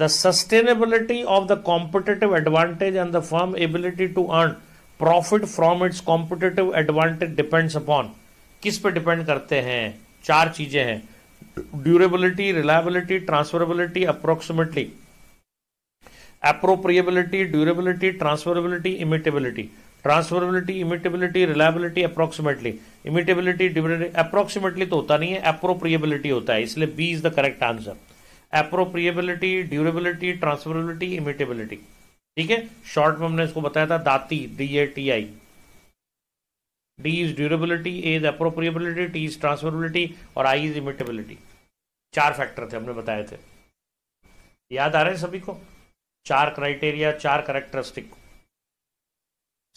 the sustainability of the competitive advantage and the firm ability to earn profit from its competitive advantage depends upon किस पे डिपेंड करते हैं चार चीजें हैं durability reliability transferability approximately appropriability durability transferability imitability transferability imitability reliability approximately imitability approximately तो होता नहीं है अप्रोप्रिएबिलिटी होता है इसलिए B is the correct answer appropriability durability transferability imitability ठीक है शॉर्ट में हमने इसको बताया था दाती D A T I D is durability A is appropriability T is transferability और आई इज इमिटेबिलिटी चार फैक्टर थे हमने बताए थे याद आ रहे हैं सभी को चार क्राइटेरिया चार करेक्टरिस्टिक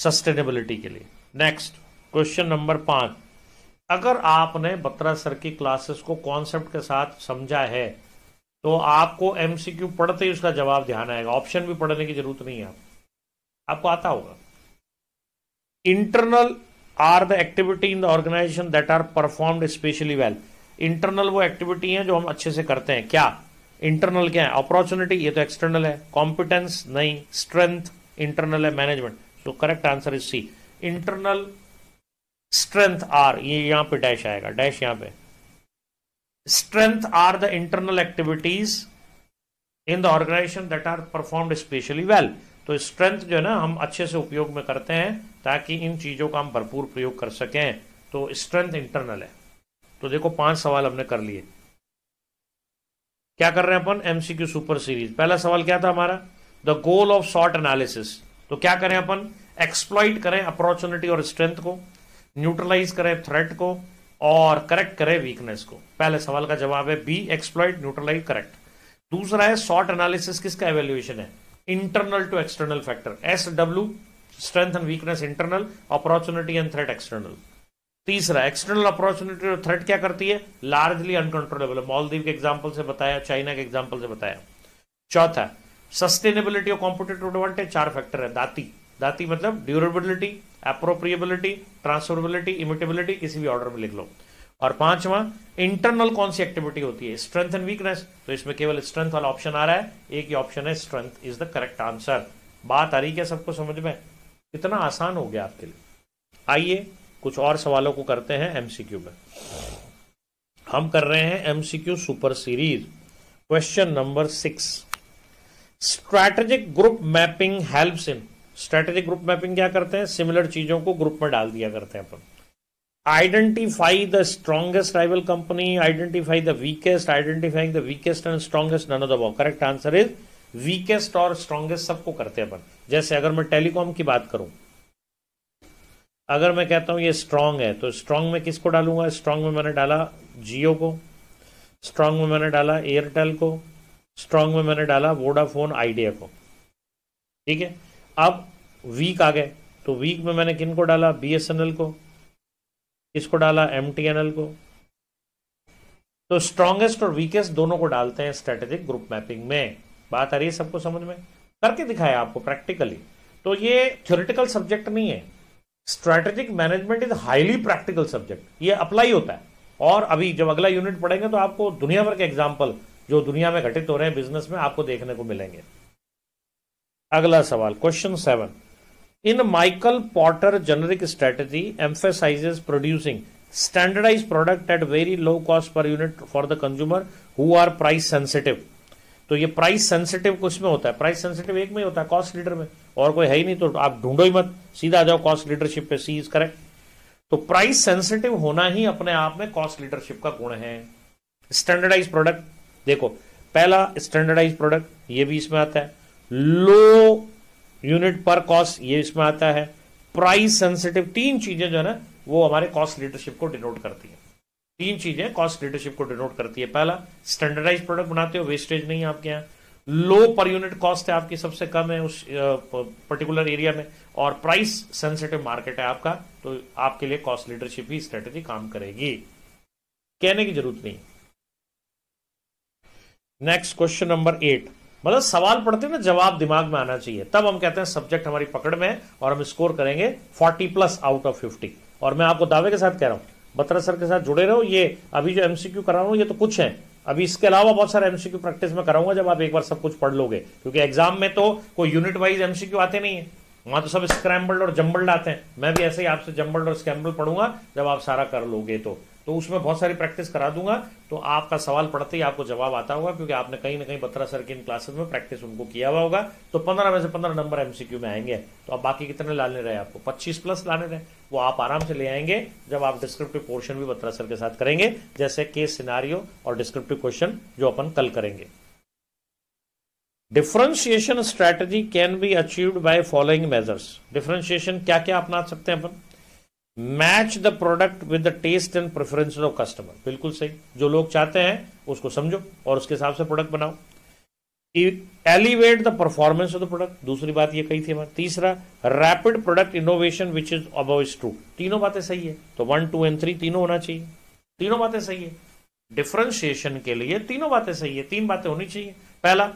सस्टेनेबिलिटी के लिए नेक्स्ट क्वेश्चन नंबर पांच अगर आपने बत्रा सर की क्लासेस को कॉन्सेप्ट के साथ समझा है तो आपको एमसीक्यू पढ़ते ही उसका जवाब ध्यान आएगा ऑप्शन भी पढ़ने की जरूरत नहीं है आपको आता होगा internal are the activity in the organisation that are perform specially well internal वो एक्टिविटी है जो हम अच्छे से करते हैं क्या इंटरनल क्या है अपॉर्चुनिटी ये तो एक्सटर्नल है कॉम्पिटेंस नहीं स्ट्रेंथ इंटरनल है management so correct answer is C internal strength are ये यहां पे डैश आएगा डैश यहाँ पे strength are the internal activities in the organization that are performed specially well तो स्ट्रेंथ जो है ना हम अच्छे से उपयोग में करते हैं ताकि इन चीज़ों का हम भरपूर प्रयोग कर सकें तो स्ट्रेंथ इंटरनल है तो देखो पांच सवाल हमने कर लिए क्या कर रहे हैं अपन एमसीक्यू सुपर सीरीज पहला सवाल क्या था हमारा the goal of SWOT analysis तो क्या करें अपन एक्सप्लॉइट करें अपॉर्चुनिटी और स्ट्रेंथ को न्यूट्रलाइज करें थ्रेट को और करेक्ट करे वीकनेस को पहले सवाल का जवाब है बी एक्सप्लॉइट न्यूट्रलाइज करेक्ट दूसरा है शॉर्ट एनालिसिस किसका एवेल्युएशन है internal to external factor S W strength and weakness internal opportunity and threat external तीसरा एक्सटर्नल अपॉर्चुनिटी और थ्रेट क्या करती है लार्जली अनकंट्रोलेबल है मॉलदीव के एग्जाम्पल से बताया चाइना के एग्जाम्पल से बताया चौथा सस्टेनेबिलिटी और कॉम्पिटेटिव एडवांटेज चार फैक्टर है दाती दाती मतलब ड्यूरेबिलिटी अप्रोप्रिएबिलिटी ट्रांसफरबिलिटी इमिटेबिलिटी किसी भी ऑर्डर में लिख लो और पांचवा इंटरनल कौन सी एक्टिविटी होती है स्ट्रेंथ एंड वीकनेस तो इसमें केवल स्ट्रेंथ वाला ऑप्शन आ रहा है एक ही ऑप्शन है strength is the correct answer बात आ रही क्या सबको समझ में इतना आसान हो गया आपके लिए आइए कुछ और सवालों को करते हैं एमसीक्यू में हम कर रहे हैं MCQ super series question number six strategic group mapping helps in strategic group mapping क्या करते हैं सिमिलर चीजों को ग्रुप में डाल दिया करते हैं अपन identify the strongest rival company identify the weakest identifying the weakest and strongest none of the above correct answer is weakest और स्ट्रॉन्गेस्ट सबको करते हैं अपन जैसे अगर मैं टेलीकॉम की बात करूं अगर मैं कहता हूं ये स्ट्रांग है तो स्ट्रांग में किसको डालूंगा स्ट्रांग में मैंने डाला जियो को स्ट्रांग में मैंने डाला एयरटेल को स्ट्रांग में मैंने डाला वोडाफोन आइडिया को ठीक है अब वीक आ गए तो वीक में मैंने किन को डाला बी को किसको डाला एम को तो स्ट्रांगेस्ट और वीकेस्ट दोनों को डालते हैं स्ट्रेटेजिक ग्रुप मैपिंग में बात आ रही है सबको समझ में करके दिखाया आपको प्रैक्टिकली तो ये थ्योरेटिकल सब्जेक्ट नहीं है strategic management is highly practical subject ये अप्लाई होता है और अभी जब अगला यूनिट पढ़ेंगे तो आपको दुनिया भर के एग्जाम्पल जो दुनिया में घटित हो रहे हैं बिजनेस में आपको देखने को मिलेंगे अगला सवाल question seven in Michael Porter generic strategy emphasises producing standardise product at very low cost per unit for the consumer who are price sensitive तो ये प्राइस सेंसिटिव कुछ में होता है प्राइस सेंसिटिव एक में ही होता है कॉस्ट लीडर में और कोई है ही नहीं तो आप ढूंढो ही मत सीधा आ जाओ कॉस्ट लीडरशिप पे इज करेक्ट तो प्राइस सेंसिटिव होना ही अपने आप में कॉस्ट लीडरशिप का गुण है स्टैंडर्डाइज प्रोडक्ट देखो पहला स्टैंडर्डाइज प्रोडक्ट ये भी इसमें आता है लो यूनिट पर कॉस्ट ये इसमें आता है प्राइस सेंसिटिव तीन चीजें जो है ना वो हमारे कॉस्ट लीडरशिप को डिनोट करती है तीन चीजें कॉस्ट लीडरशिप को डिनोट करती है पहला स्टैंडर्डाइज प्रोडक्ट बनाते हो वेस्टेज नहीं है आपके यहाँ लो पर यूनिट कॉस्ट है आपकी सबसे कम है उस पर्टिकुलर एरिया में और प्राइस सेंसिटिव मार्केट है आपका तो आपके लिए कॉस्ट लीडरशिप ही स्ट्रेटेजी काम करेगी कहने की जरूरत नहीं नेक्स्ट क्वेश्चन नंबर एट मतलब सवाल पढ़ते ना जवाब दिमाग में आना चाहिए तब हम कहते हैं सब्जेक्ट हमारी पकड़ में है और हम स्कोर करेंगे forty plus out of fifty और मैं आपको दावे के साथ कह रहा हूं बत्रा सर के साथ जुड़े रहो ये अभी जो एमसीक्यू करा रहा हूँ ये तो कुछ है अभी इसके अलावा बहुत सारे एमसीक्यू प्रैक्टिस में कराऊंगा जब आप एक बार सब कुछ पढ़ लोगे क्योंकि एग्जाम में तो कोई यूनिट वाइज एमसीक्यू आते नहीं है वहां तो सब स्क्रैम्बल्ड और जम्बल्ड आते हैं मैं भी ऐसे ही आपसे जम्बल्ड और स्क्रैम्बल पढ़ूंगा जब आप सारा कर लोगे तो तो उसमें बहुत सारी प्रैक्टिस करा दूंगा तो आपका सवाल पढ़ते ही आपको जवाब आता होगा क्योंकि आपने कहीं ना कहीं बत्रा सर की इन क्लासेस में प्रैक्टिस उनको किया हुआ होगा तो पंद्रह में से पंद्रह नंबर एमसीक्यू में आएंगे तो आप बाकी कितने लाने रहे आपको पच्चीस प्लस लाने रहे वो आप आराम से ले आएंगे जब आप डिस्क्रिप्टिव पोर्शन भी बत्रा सर के साथ करेंगे जैसे केस सिनारियो और डिस्क्रिप्टिव क्वेश्चन जो अपन कल करेंगे differentiation strategy can be achieved by following measures differentiation क्या क्या अपना सकते हैं अपन match the product with the taste and preference of customer बिल्कुल सही जो लोग चाहते हैं उसको समझो और उसके हिसाब से प्रोडक्ट बनाओ elevate the performance of the product दूसरी बात ये कही थी हमारे तीसरा rapid product innovation which is अब ट्रू तीनों बातें सही है तो वन टू एंड थ्री तीनों होना चाहिए तीनों बातें सही है डिफ्रेंशिएशन के लिए तीनों बातें सही है तीन बातें होनी चाहिए पहला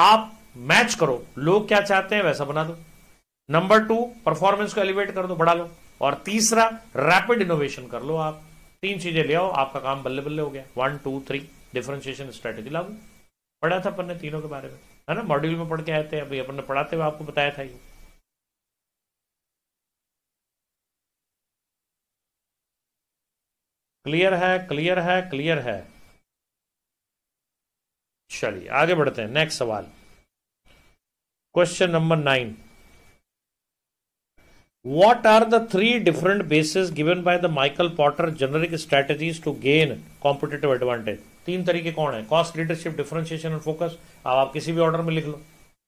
आप मैच करो लोग क्या चाहते हैं वैसा बना दो नंबर टू परफॉर्मेंस को एलिवेट कर दो बढ़ा लो और तीसरा रैपिड इनोवेशन कर लो आप तीन चीजें ले आओ आपका काम बल्ले बल्ले हो गया one two three differentiation strategy लागू पढ़ा था अपन ने तीनों के बारे में है ना मॉड्यूल में पढ़ के आए थे अभी अपन ने पढ़ाते हुए आपको बताया था ये क्लियर है क्लियर है क्लियर है चलिए आगे बढ़ते हैं नेक्स्ट सवाल question number nine What are the three different bases given by the Michael Porter generic strategies to gain competitive advantage? तीन तरीके कौन है cost leadership differentiation and focus अब आप किसी भी ऑर्डर में लिख लो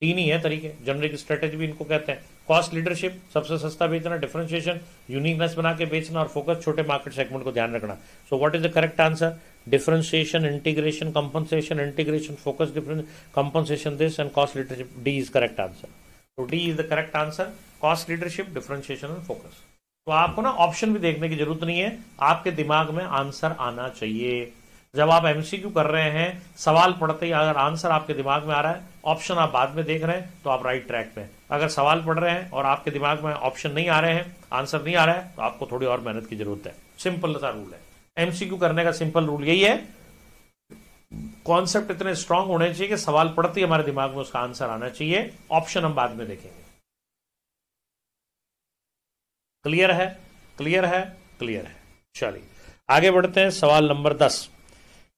तीन ही है तरीके जनरिक स्ट्रेटेजी भी इनको कहते हैं कॉस्ट लीडरशिप सबसे सस्ता बेचना डिफरेंशिएशन यूनिकनेस बना के बेचना और फोकस छोटे मार्केट सेगमेंट को ध्यान रखना so what is the correct answer differentiation integration compensation integration focus difference compensation this and cost leadership D is correct answer तो D is the correct answer cost leadership differentiation and focus तो आपको ना option भी देखने की जरूरत नहीं है आपके दिमाग में आंसर आना चाहिए जब आप एमसीक्यू कर रहे हैं सवाल पढ़ते ही अगर आंसर आपके दिमाग में आ रहा है ऑप्शन आप बाद में देख रहे हैं तो आप राइट ट्रैक पे अगर सवाल पढ़ रहे हैं और आपके दिमाग में ऑप्शन नहीं आ रहे हैं आंसर नहीं आ रहा है तो आपको थोड़ी और मेहनत की जरूरत है सिंपल सा रूल है एमसीक्यू करने का सिंपल रूल यही है कॉन्सेप्ट इतने स्ट्रांग होने चाहिए कि सवाल पढ़ते ही हमारे दिमाग में उसका आंसर आना चाहिए ऑप्शन हम बाद में देखेंगे क्लियर है क्लियर है क्लियर है चलिए आगे बढ़ते हैं सवाल नंबर दस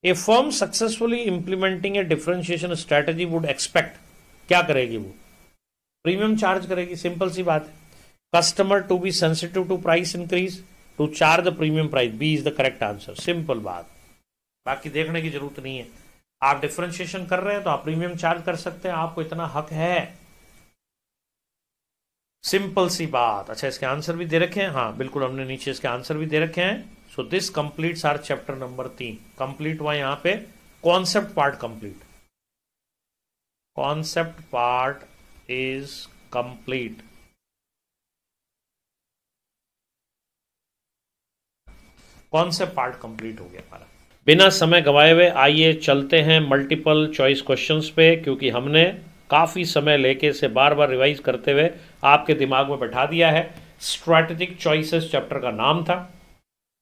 a firm successfully implementing a differentiation strategy would expect क्या करेगी वो प्रीमियम चार्ज करेगी सिंपल सी बात है customer to be sensitive to price increase to charge the premium price B is the correct answer simple बात बाकी देखने की जरूरत नहीं है आप डिफ्रेंशिएशन कर रहे हैं तो आप प्रीमियम चार्ज कर सकते हैं आपको इतना हक है सिंपल सी बात अच्छा इसके आंसर भी दे रखे हैं हाँ बिल्कुल हमने नीचे इसके आंसर भी दे रखे हैं so this complete are chapter number तीन कंप्लीट हुआ यहां पे concept part complete concept part is complete concept part complete हो गया हमारा बिना समय गवाए हुए आइए चलते हैं मल्टीपल चॉइस क्वेश्चंस पे क्योंकि हमने काफ़ी समय लेके इसे बार बार रिवाइज करते हुए आपके दिमाग में बैठा दिया है स्ट्रैटेजिक चॉइसेस चैप्टर का नाम था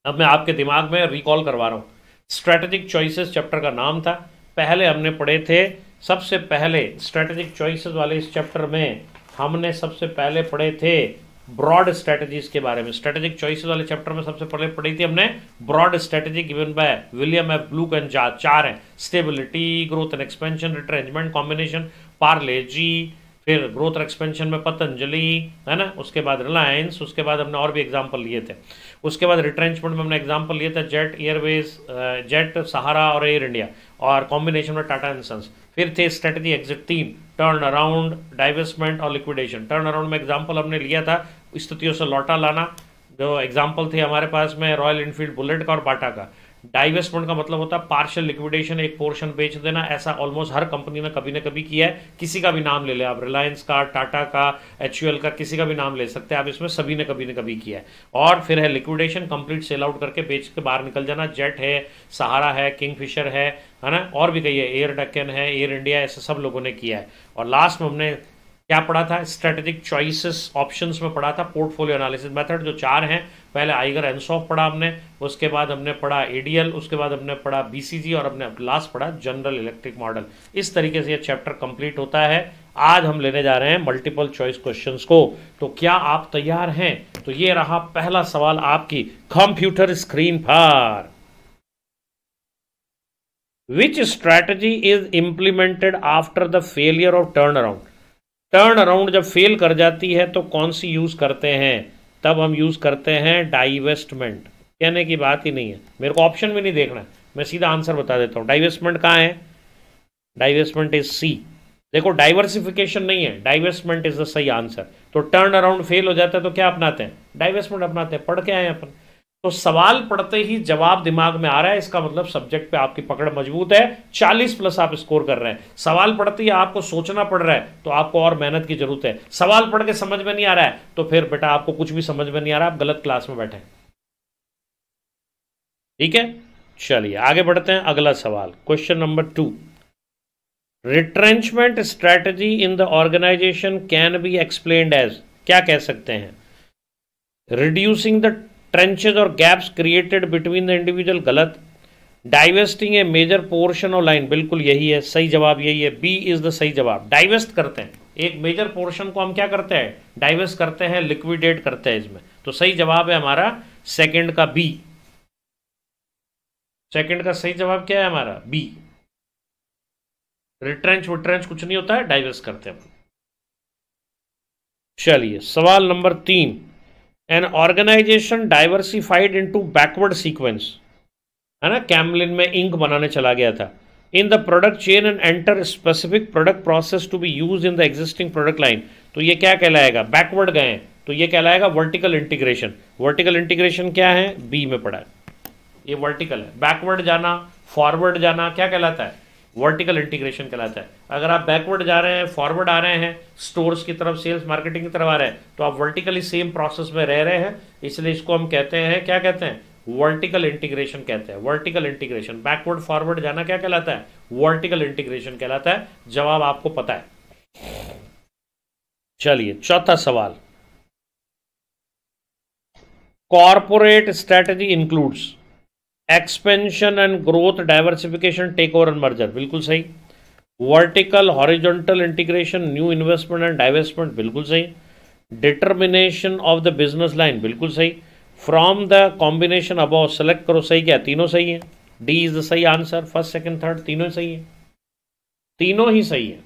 अब मैं आपके दिमाग में रिकॉल करवा रहा हूँ स्ट्रैटेजिक चॉइसेस चैप्टर का नाम था पहले हमने पढ़े थे सबसे पहले स्ट्रैटेजिक चॉइसेस वाले इस चैप्टर में हमने सबसे पहले पढ़े थे ब्रॉड स्ट्रैटेजीज के बारे में स्ट्रैटेजिक चॉइसेस वाले चैप्टर में सबसे पहले पढ़ी थी हमने broad strategy given by William F ब्लू एंड चार हैं stability growth and expansion retrenchment combination Parle G फिर ग्रोथ और एक्सपेंशन में पतंजलि है ना उसके बाद रिलायंस उसके बाद हमने और भी एग्जाम्पल लिए थे उसके बाद रिट्रेंचमेंट में हमने एग्जाम्पल लिए थे जेट एयरवेज जेट सहारा और एयर इंडिया और कॉम्बिनेशन में टाटा एंड सन्स फिर थे स्ट्रेटजी एग्जिट तीन टर्न अराउंड डाइवेस्टमेंट और लिक्विडेशन टर्न अराउंड में एग्जाम्पल हमने लिया था स्थितियों से लौटा लाना जो एग्जाम्पल थे हमारे पास में रॉयल इनफील्ड बुलेट का और बाटा का डाइवेस्टमेंट का मतलब होता है पार्शियल लिक्विडेशन एक पोर्शन बेच देना ऐसा ऑलमोस्ट हर कंपनी ने कभी ना कभी किया है किसी का भी नाम ले ले आप रिलायंस का टाटा का एच का किसी का भी नाम ले सकते हैं आप इसमें सभी ने कभी ना कभी किया है और फिर है लिक्विडेशन कंप्लीट सेल आउट करके बेच के बाहर निकल जाना जेट है सहारा है फिशर है है ना और भी कही है एयर डक्कन है एयर इंडिया ऐसे सब लोगों ने किया है और लास्ट में हमने क्या पढ़ा था स्ट्रेटेजिक चॉइसेस ऑप्शंस में पढ़ा था पोर्टफोलियो एनालिसिस मेथड जो चार हैं पहले आइगर एनसॉफ पढ़ा हमने उसके बाद हमने पढ़ा एडीएल उसके बाद हमने पढ़ा बीसीजी और हमने लास्ट पढ़ा जनरल इलेक्ट्रिक मॉडल इस तरीके से यह चैप्टर कंप्लीट होता है आज हम लेने जा रहे हैं मल्टीपल चॉइस क्वेश्चंस को तो क्या आप तैयार हैं तो ये रहा पहला सवाल आपकी कंप्यूटर स्क्रीन पर which strategy is implemented after the failure of turnaround turnaround जब फेल कर जाती है तो कौन सी यूज़ करते हैं तब हम यूज़ करते हैं डाइवेस्टमेंट कहने की बात ही नहीं है मेरे को ऑप्शन भी नहीं देखना है मैं सीधा आंसर बता देता हूँ डाइवेस्टमेंट कहाँ है डाइवेस्टमेंट इज सी देखो डाइवर्सिफिकेशन नहीं है डाइवेस्टमेंट इज द सही आंसर तो टर्न अराउंड फेल हो जाता है तो क्या अपनाते हैं डाइवेस्टमेंट अपनाते हैं पढ़ के आए अपन तो सवाल पढ़ते ही जवाब दिमाग में आ रहा है इसका मतलब सब्जेक्ट पे आपकी पकड़ मजबूत है 40 प्लस आप स्कोर कर रहे हैं सवाल पढ़ते ही आपको सोचना पड़ रहा है तो आपको और मेहनत की जरूरत है सवाल पढ़ के समझ में नहीं आ रहा है तो फिर बेटा आपको कुछ भी समझ में नहीं आ रहा आप गलत क्लास में बैठे ठीक है चलिए आगे बढ़ते हैं अगला सवाल question number two retrenchment strategy in the organisation can be explain as क्या कह सकते हैं रिड्यूसिंग द ट्रेंचेज और gaps created between the individual गलत divesting a major portion of line बिल्कुल यही है सही जवाब यही है बी इज द सही जवाब डाइवेस्ट करते हैं एक मेजर पोर्शन को हम क्या करते हैं डाइवेस्ट करते हैं लिक्विडेट करते हैं इसमें तो सही जवाब है हमारा सेकंड का बी सेकंड का सही जवाब क्या है हमारा बी रिट्रेंच विट्रेंच कुछ नहीं होता है डाइवेस्ट करते हैं चलिए सवाल नंबर तीन an organisation diversified into backward sequence है ना कैमलिन में इंक बनाने चला गया था in the product chain and enter specific product process to be use in the existing product line तो ये क्या कहलाएगा बैकवर्ड गए तो ये कहलाएगा वर्टिकल इंटीग्रेशन वर्टिकल इंटीग्रेशन क्या है बी में पड़ा है ये वर्टिकल है बैकवर्ड जाना फॉरवर्ड जाना क्या कहलाता है वर्टिकल इंटीग्रेशन कहलाता है अगर आप बैकवर्ड जा रहे हैं फॉरवर्ड आ रहे हैं स्टोर्स की तरफ सेल्स मार्केटिंग की तरफ आ रहे हैं तो आप वर्टिकली सेम प्रोसेस में रह रहे हैं इसलिए इसको हम कहते हैं क्या कहते हैं वर्टिकल इंटीग्रेशन कहते हैं वर्टिकल इंटीग्रेशन बैकवर्ड फॉरवर्ड जाना क्या कहलाता है वर्टिकल इंटीग्रेशन कहलाता है जवाब आपको पता है चलिए चौथा सवाल corporate strategy includes expansion and growth diversification takeover and merger बिल्कुल सही vertical horizontal integration new investment and divestment बिल्कुल सही determination of the business line बिल्कुल सही from the combination above select करो सही क्या तीनों सही है डी इज द सही आंसर फर्स्ट सेकेंड थर्ड तीनों सही है तीनों ही सही है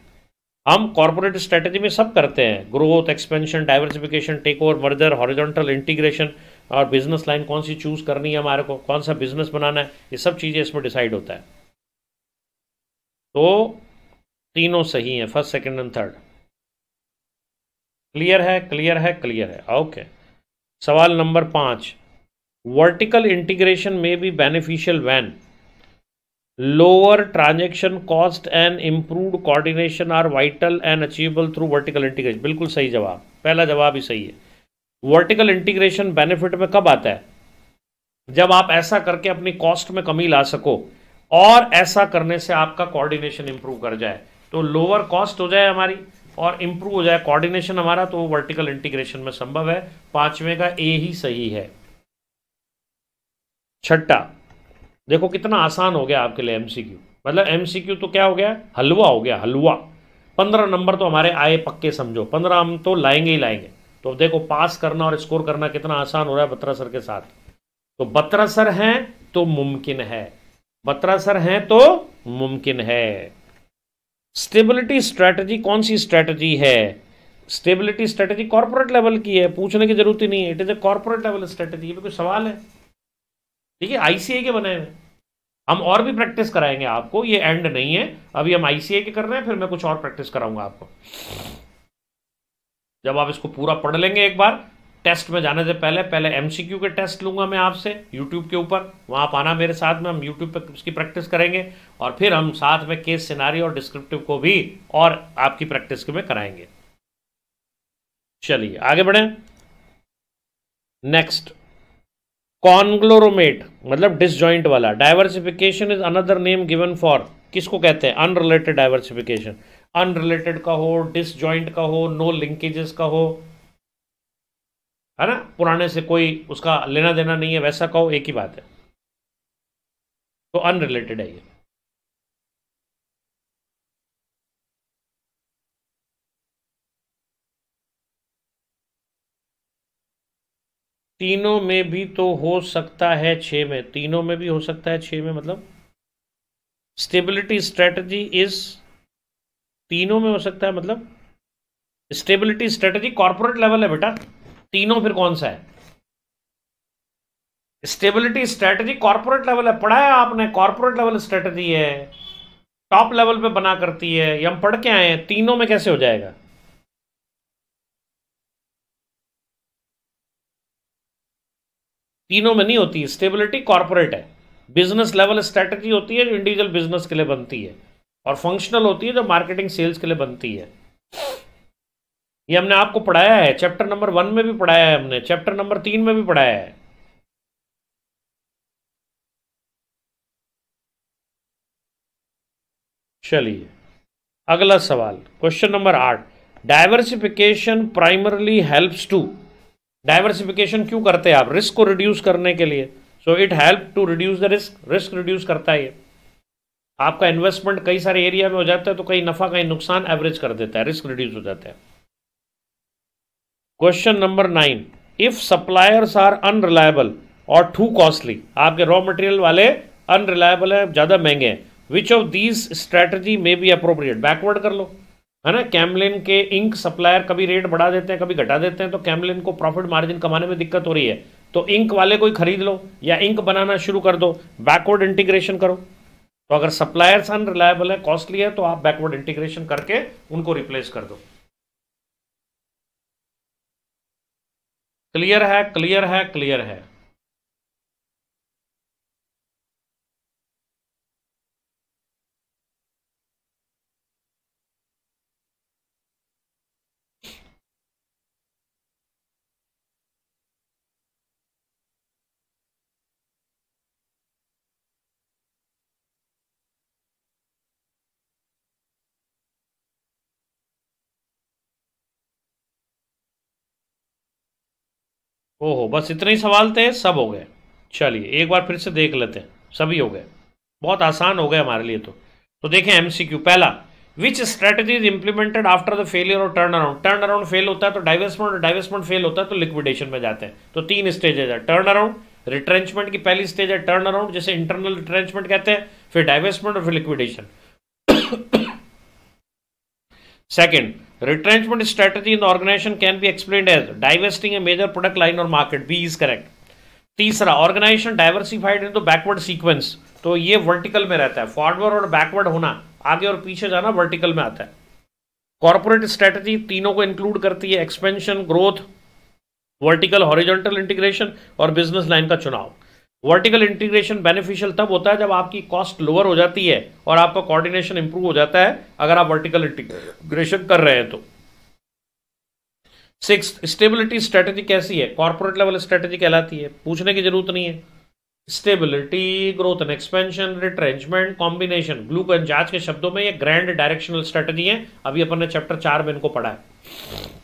हम कॉर्पोरेट स्ट्रेटेजी में सब करते हैं growth expansion diversification takeover merger horizontal integration और बिजनेस लाइन कौन सी चूज़ करनी है हमारे को कौन सा बिजनेस बनाना है ये सब चीज़ें इसमें डिसाइड होता है तो तीनों सही हैं first second and third clear है क्लियर है क्लियर है ओके सवाल नंबर पाँच वर्टिकल इंटीग्रेशन में भी beneficial when lower transaction cost and improve coordination are vital and achievable through vertical integration बिल्कुल सही जवाब पहला जवाब ही सही है वर्टिकल इंटीग्रेशन बेनिफिट में कब आता है जब आप ऐसा करके अपनी कॉस्ट में कमी ला सको और ऐसा करने से आपका कोऑर्डिनेशन इंप्रूव कर जाए तो लोअर कॉस्ट हो जाए हमारी और इंप्रूव हो जाए कोऑर्डिनेशन हमारा तो वर्टिकल इंटीग्रेशन में संभव है पांचवें का ए ही सही है छठा देखो कितना आसान हो गया आपके लिए एमसीक्यू मतलब एमसीक्यू तो क्या हो गया हलवा हो गया हलवा पंद्रह नंबर तो हमारे आए पक्के समझो पंद्रह हम तो लाएंगे ही लाएंगे तो देखो पास करना और स्कोर करना कितना आसान हो रहा है बत्रा सर के साथ तो बत्रा सर हैं तो मुमकिन है बत्रा सर हैं तो मुमकिन है स्टेबिलिटी स्ट्रेटजी कौन सी स्ट्रेटजी है स्टेबिलिटी स्ट्रेटजी कॉर्पोरेट लेवल की है पूछने की जरूरत ही नहीं है it is a corporate level strategy कोई सवाल है ठीक है आईसीए के बनाए हुए हम और भी प्रैक्टिस कराएंगे आपको ये एंड नहीं है अभी हम आईसीए के कर रहे हैं फिर मैं कुछ और प्रैक्टिस कराऊंगा आपको जब आप इसको पूरा पढ़ लेंगे एक बार टेस्ट में जाने से पहले पहले एमसीक्यू के टेस्ट लूंगा मैं आपसे यूट्यूब के ऊपर वहाँ आप आना मेरे साथ में हम यूट्यूब पर उसकी प्रैक्टिस करेंगे और फिर हम साथ में केस सिनारी और डिस्क्रिप्टिव को भी और आपकी प्रैक्टिस में कराएंगे चलिए आगे बढ़े नेक्स्ट कॉन्ग्लोरोमेट मतलब डिसजॉइंट वाला diversification is another name given for किसको कहते हैं अनरिलेटेड डायवर्सिफिकेशन अनरिलेटेड का हो डिसजॉइंट का हो नो लिंकेजेस का हो है ना पुराने से कोई उसका लेना देना नहीं है वैसा का हो एक ही बात है तो अनरिलेटेड है ये तीनों में भी तो हो सकता है छ में तीनों में भी हो सकता है छ में मतलब स्टेबिलिटी स्ट्रेटजी इज़ तीनों में हो सकता है मतलब स्टेबिलिटी स्ट्रेटेजी कॉर्पोरेट लेवल है बेटा तीनों फिर कौन सा है स्टेबिलिटी स्ट्रेटजी कॉर्पोरेट लेवल है पढ़ाया आपने कॉर्पोरेट लेवल स्ट्रेटजी है टॉप लेवल पे बना करती है ये हम पढ़ के आए हैं तीनों में कैसे हो जाएगा तीनों में नहीं होती स्टेबिलिटी कॉर्पोरेट है बिजनेस लेवल स्ट्रेटजी होती है जो इंडिविजुअल बिजनेस के लिए बनती है और फंक्शनल होती है जो मार्केटिंग सेल्स के लिए बनती है ये हमने आपको पढ़ाया है चैप्टर नंबर वन में भी पढ़ाया है हमने चैप्टर नंबर तीन में भी पढ़ाया है चलिए अगला सवाल क्वेश्चन नंबर आठ diversification primarily helps to diversification क्यों करते हैं आप रिस्क को रिड्यूस करने के लिए so it help to reduce the risk risk reduce करता है ये आपका इन्वेस्टमेंट कई सारे एरिया में हो जाता है तो कहीं नफा कहीं नुकसान एवरेज कर देता है रिस्क रिड्यूस हो जाता है question number nine if suppliers are unreliable और टू कॉस्टली आपके रॉ मटेरियल वाले अनरिलायबल है ज़्यादा महंगे हैं which of these strategy may be appropriate backward कर लो है ना कैमलिन के इंक सप्लायर कभी रेट बढ़ा देते हैं कभी घटा देते हैं तो कैमलिन को प्रॉफिट मार्जिन कमाने में दिक्कत हो रही है तो इंक वाले कोई खरीद लो या इंक बनाना शुरू कर दो बैकवर्ड इंटीग्रेशन करो तो अगर सप्लायर्स अनरिलायबल है कॉस्टली है तो आप बैकवर्ड इंटीग्रेशन करके उनको रिप्लेस कर दो क्लियर है क्लियर है क्लियर है ओहो बस इतने ही सवाल थे सब हो गए चलिए एक बार फिर से देख लेते हैं सभी हो गए बहुत आसान हो गए हमारे लिए तो तो देखें एमसीक्यू पहला which is implemented after the failure और turnaround turnaround fail होता है तो डाइवेस्टमेंट और डाइवेस्टमेंट फेल होता है तो लिक्विडेशन में जाते हैं तो तीन स्टेजेज है टर्न अराउंड रिट्रेंचमेंट की पहली स्टेज है टर्न अराउंड जैसे इंटरनल रिट्रेंचमेंट कहते हैं फिर डाइवेस्टमेंट और फिर liquidation Second, retrenchment strategy in the organization can be explained as divesting a major product line or market. B is correct. तीसरा ऑर्गेनाइजेशन डाइवर्सिफाइड इन तो बैकवर्ड सीक्वेंस तो ये वर्टिकल में रहता है फॉरवर्ड और बैकवर्ड होना आगे और पीछे जाना वर्टिकल में आता है कॉरपोरेट स्ट्रेटजी तीनों को इंक्लूड करती है expansion growth vertical horizontal integration और बिजनेस लाइन का चुनाव वर्टिकल इंटीग्रेशन बेनिफिशियल तब होता है जब आपकी कॉस्ट लोअर हो जाती है और आपका कोऑर्डिनेशन इंप्रूव हो जाता है अगर आप वर्टिकल इंटीग्रेशन कर रहे हैं तो सिक्स स्टेबिलिटी स्ट्रेटेजी कैसी है कॉर्पोरेट लेवल स्ट्रेटेजी कहलाती है पूछने की जरूरत नहीं है stability growth and expansion retrenchment combination Glueck जांच के शब्दों में ये ग्रैंड डायरेक्शनल स्ट्रेटेजी है अभी अपन ने चैप्टर चार में इनको पढ़ा है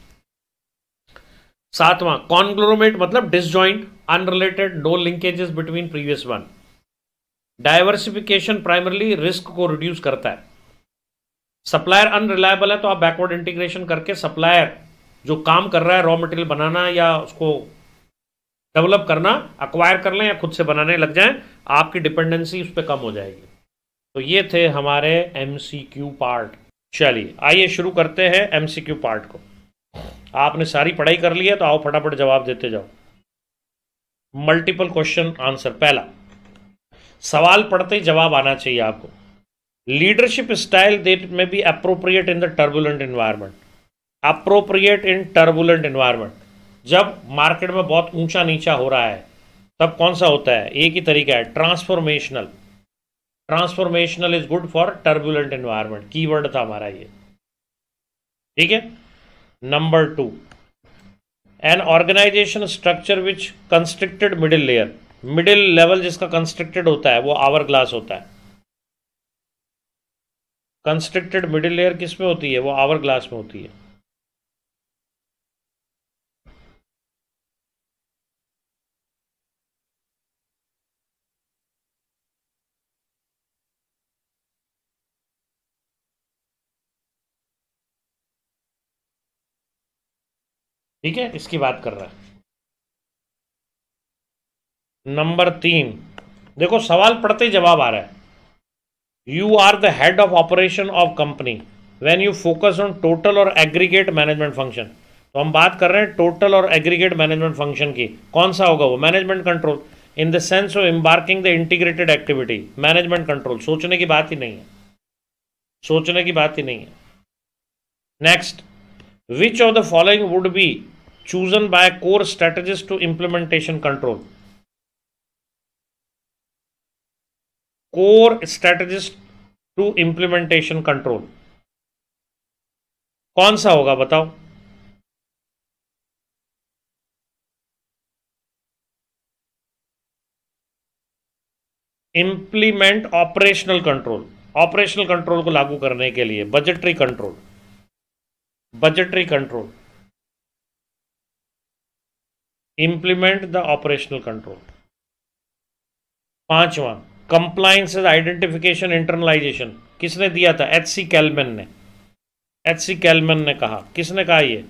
सातवां कॉन्ग्लोरोमेट मतलब disjoint unrelated no linkages between previous one diversification primarily risk को रिड्यूस करता है सप्लायर अनरिलायबल है तो आप बैकवर्ड इंटीग्रेशन करके सप्लायर जो काम कर रहा है रॉ मटेरियल बनाना या उसको डेवलप करना अक्वायर कर लें या खुद से बनाने लग जाएं आपकी डिपेंडेंसी उस पर कम हो जाएगी तो ये थे हमारे एम पार्ट चलिए आइए शुरू करते हैं एम पार्ट को आपने सारी पढ़ाई कर ली है तो आओ फटाफट जवाब देते जाओ मल्टीपल क्वेश्चन आंसर पहला सवाल पढ़ते ही जवाब आना चाहिए आपको leadership style that may be appropriate in the turbulent environment appropriate in turbulent environment जब मार्केट में बहुत ऊंचा नीचा हो रहा है तब कौन सा होता है एक ही तरीका है transformational transformational is good for turbulent environment की था हमारा ये ठीक है Number 2. An organization structure which constricted middle layer. Middle level जिसका कंस्ट्रिक्टेड होता है वो आवर ग्लास होता है कंस्ट्रिक्टेड मिडिल लेयर किस में होती है वो आवर ग्लास में होती है ठीक है इसकी बात कर रहा है नंबर तीन देखो सवाल पढ़ते ही जवाब आ रहा है you are the head of operation of company when you focus on total और एग्रीगेट मैनेजमेंट फंक्शन तो हम बात कर रहे हैं टोटल और एग्रीगेट मैनेजमेंट फंक्शन की कौन सा होगा वो management control in the sense of embarking the integrated activity management control सोचने की बात ही नहीं है सोचने की बात ही नहीं है next which of the following would be chosen by a core strategist to implementation control core strategist to implementation control कौन सा होगा बताओ implement operational control operational control को लागू करने के लिए budgetary control budgetary control implement the operational control पांचवा कंप्लाइंस आइडेंटिफिकेशन इंटरनलाइजेशन किसने दिया था एच सी कैलमेन ने एच सी कैलमेन ने कहा किसने कहा ये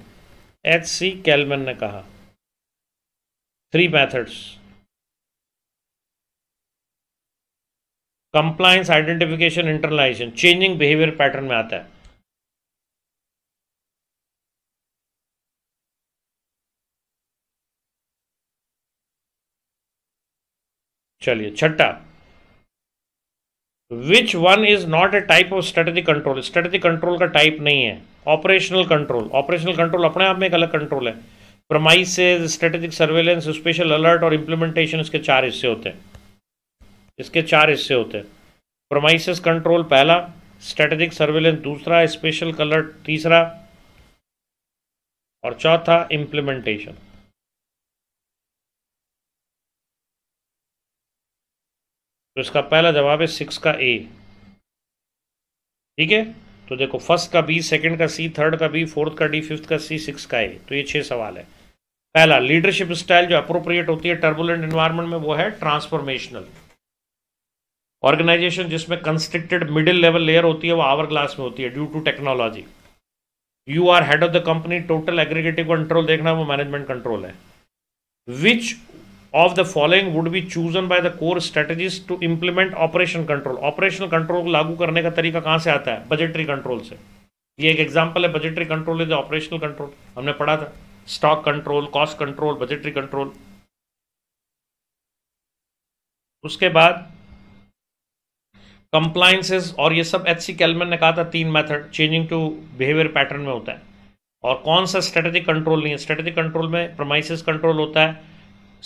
एच सी कैलमेन ने कहा three methods compliance identification internalisation changing behaviour pattern में आता है चलिए छठा which one is not a type of strategic control strategic control का टाइप नहीं है ऑपरेशनल कंट्रोल ऑपरेशनल कंट्रोल अपने आप में एक अलग कंट्रोल है premises strategic surveillance special alert और इम्प्लीमेंटेशन इसके चार हिस्से होते हैं इसके चार हिस्से होते हैं प्रोमाइसिस कंट्रोल पहला स्ट्रेटेजिक सर्वेलेंस दूसरा स्पेशल अलर्ट तीसरा और चौथा इम्प्लीमेंटेशन तो इसका पहला जवाब है सिक्स का ए ठीक है तो देखो फर्स्ट का बी सेकंड का सी थर्ड का बी फोर्थ का डी फिफ्थ का सी सिक्स का ए तो ये छह सवाल है पहला लीडरशिप स्टाइल जो अप्रोप्रिएट होती है टर्बुलेंट इन्वायरमेंट में वो है ट्रांसफॉर्मेशनल ऑर्गेनाइजेशन जिसमें कंस्ट्रिक्टेड मिडिल लेवल लेयर होती है वो आवर ग्लास में होती है due to technology you are head of the company total aggregative control देखना वो मैनेजमेंट कंट्रोल है which of the following would be chosen by the core strategies to implement operation control operational control को लागू करने का तरीका कहाँ से आता है बजटरी कंट्रोल से ये एक एग्जाम्पल है budgetary control is operational control हमने पढ़ा था stock control cost control budgetary control उसके बाद कंप्लाइंसेस और ये सब एच सी कैलमन ने कहा था तीन method changing to behaviour pattern में होता है और कौन सा स्ट्रेटेजिक कंट्रोल नहीं है स्ट्रेटेजिक कंट्रोल में प्रमाइसिस कंट्रोल होता है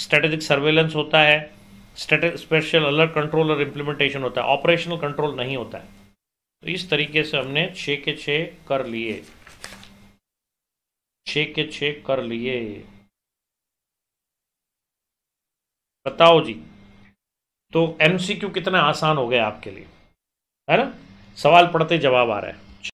स्ट्रेटेजिक सर्वेलेंस होता है स्पेशल अलर्ट कंट्रोल और इम्प्लीमेंटेशन होता है ऑपरेशनल कंट्रोल नहीं होता है तो इस तरीके से हमने छः के छः कर लिए छः के छः कर लिए बताओ जी तो एमसीक्यू कितना आसान हो गया आपके लिए है ना सवाल पढ़ते जवाब आ रहा है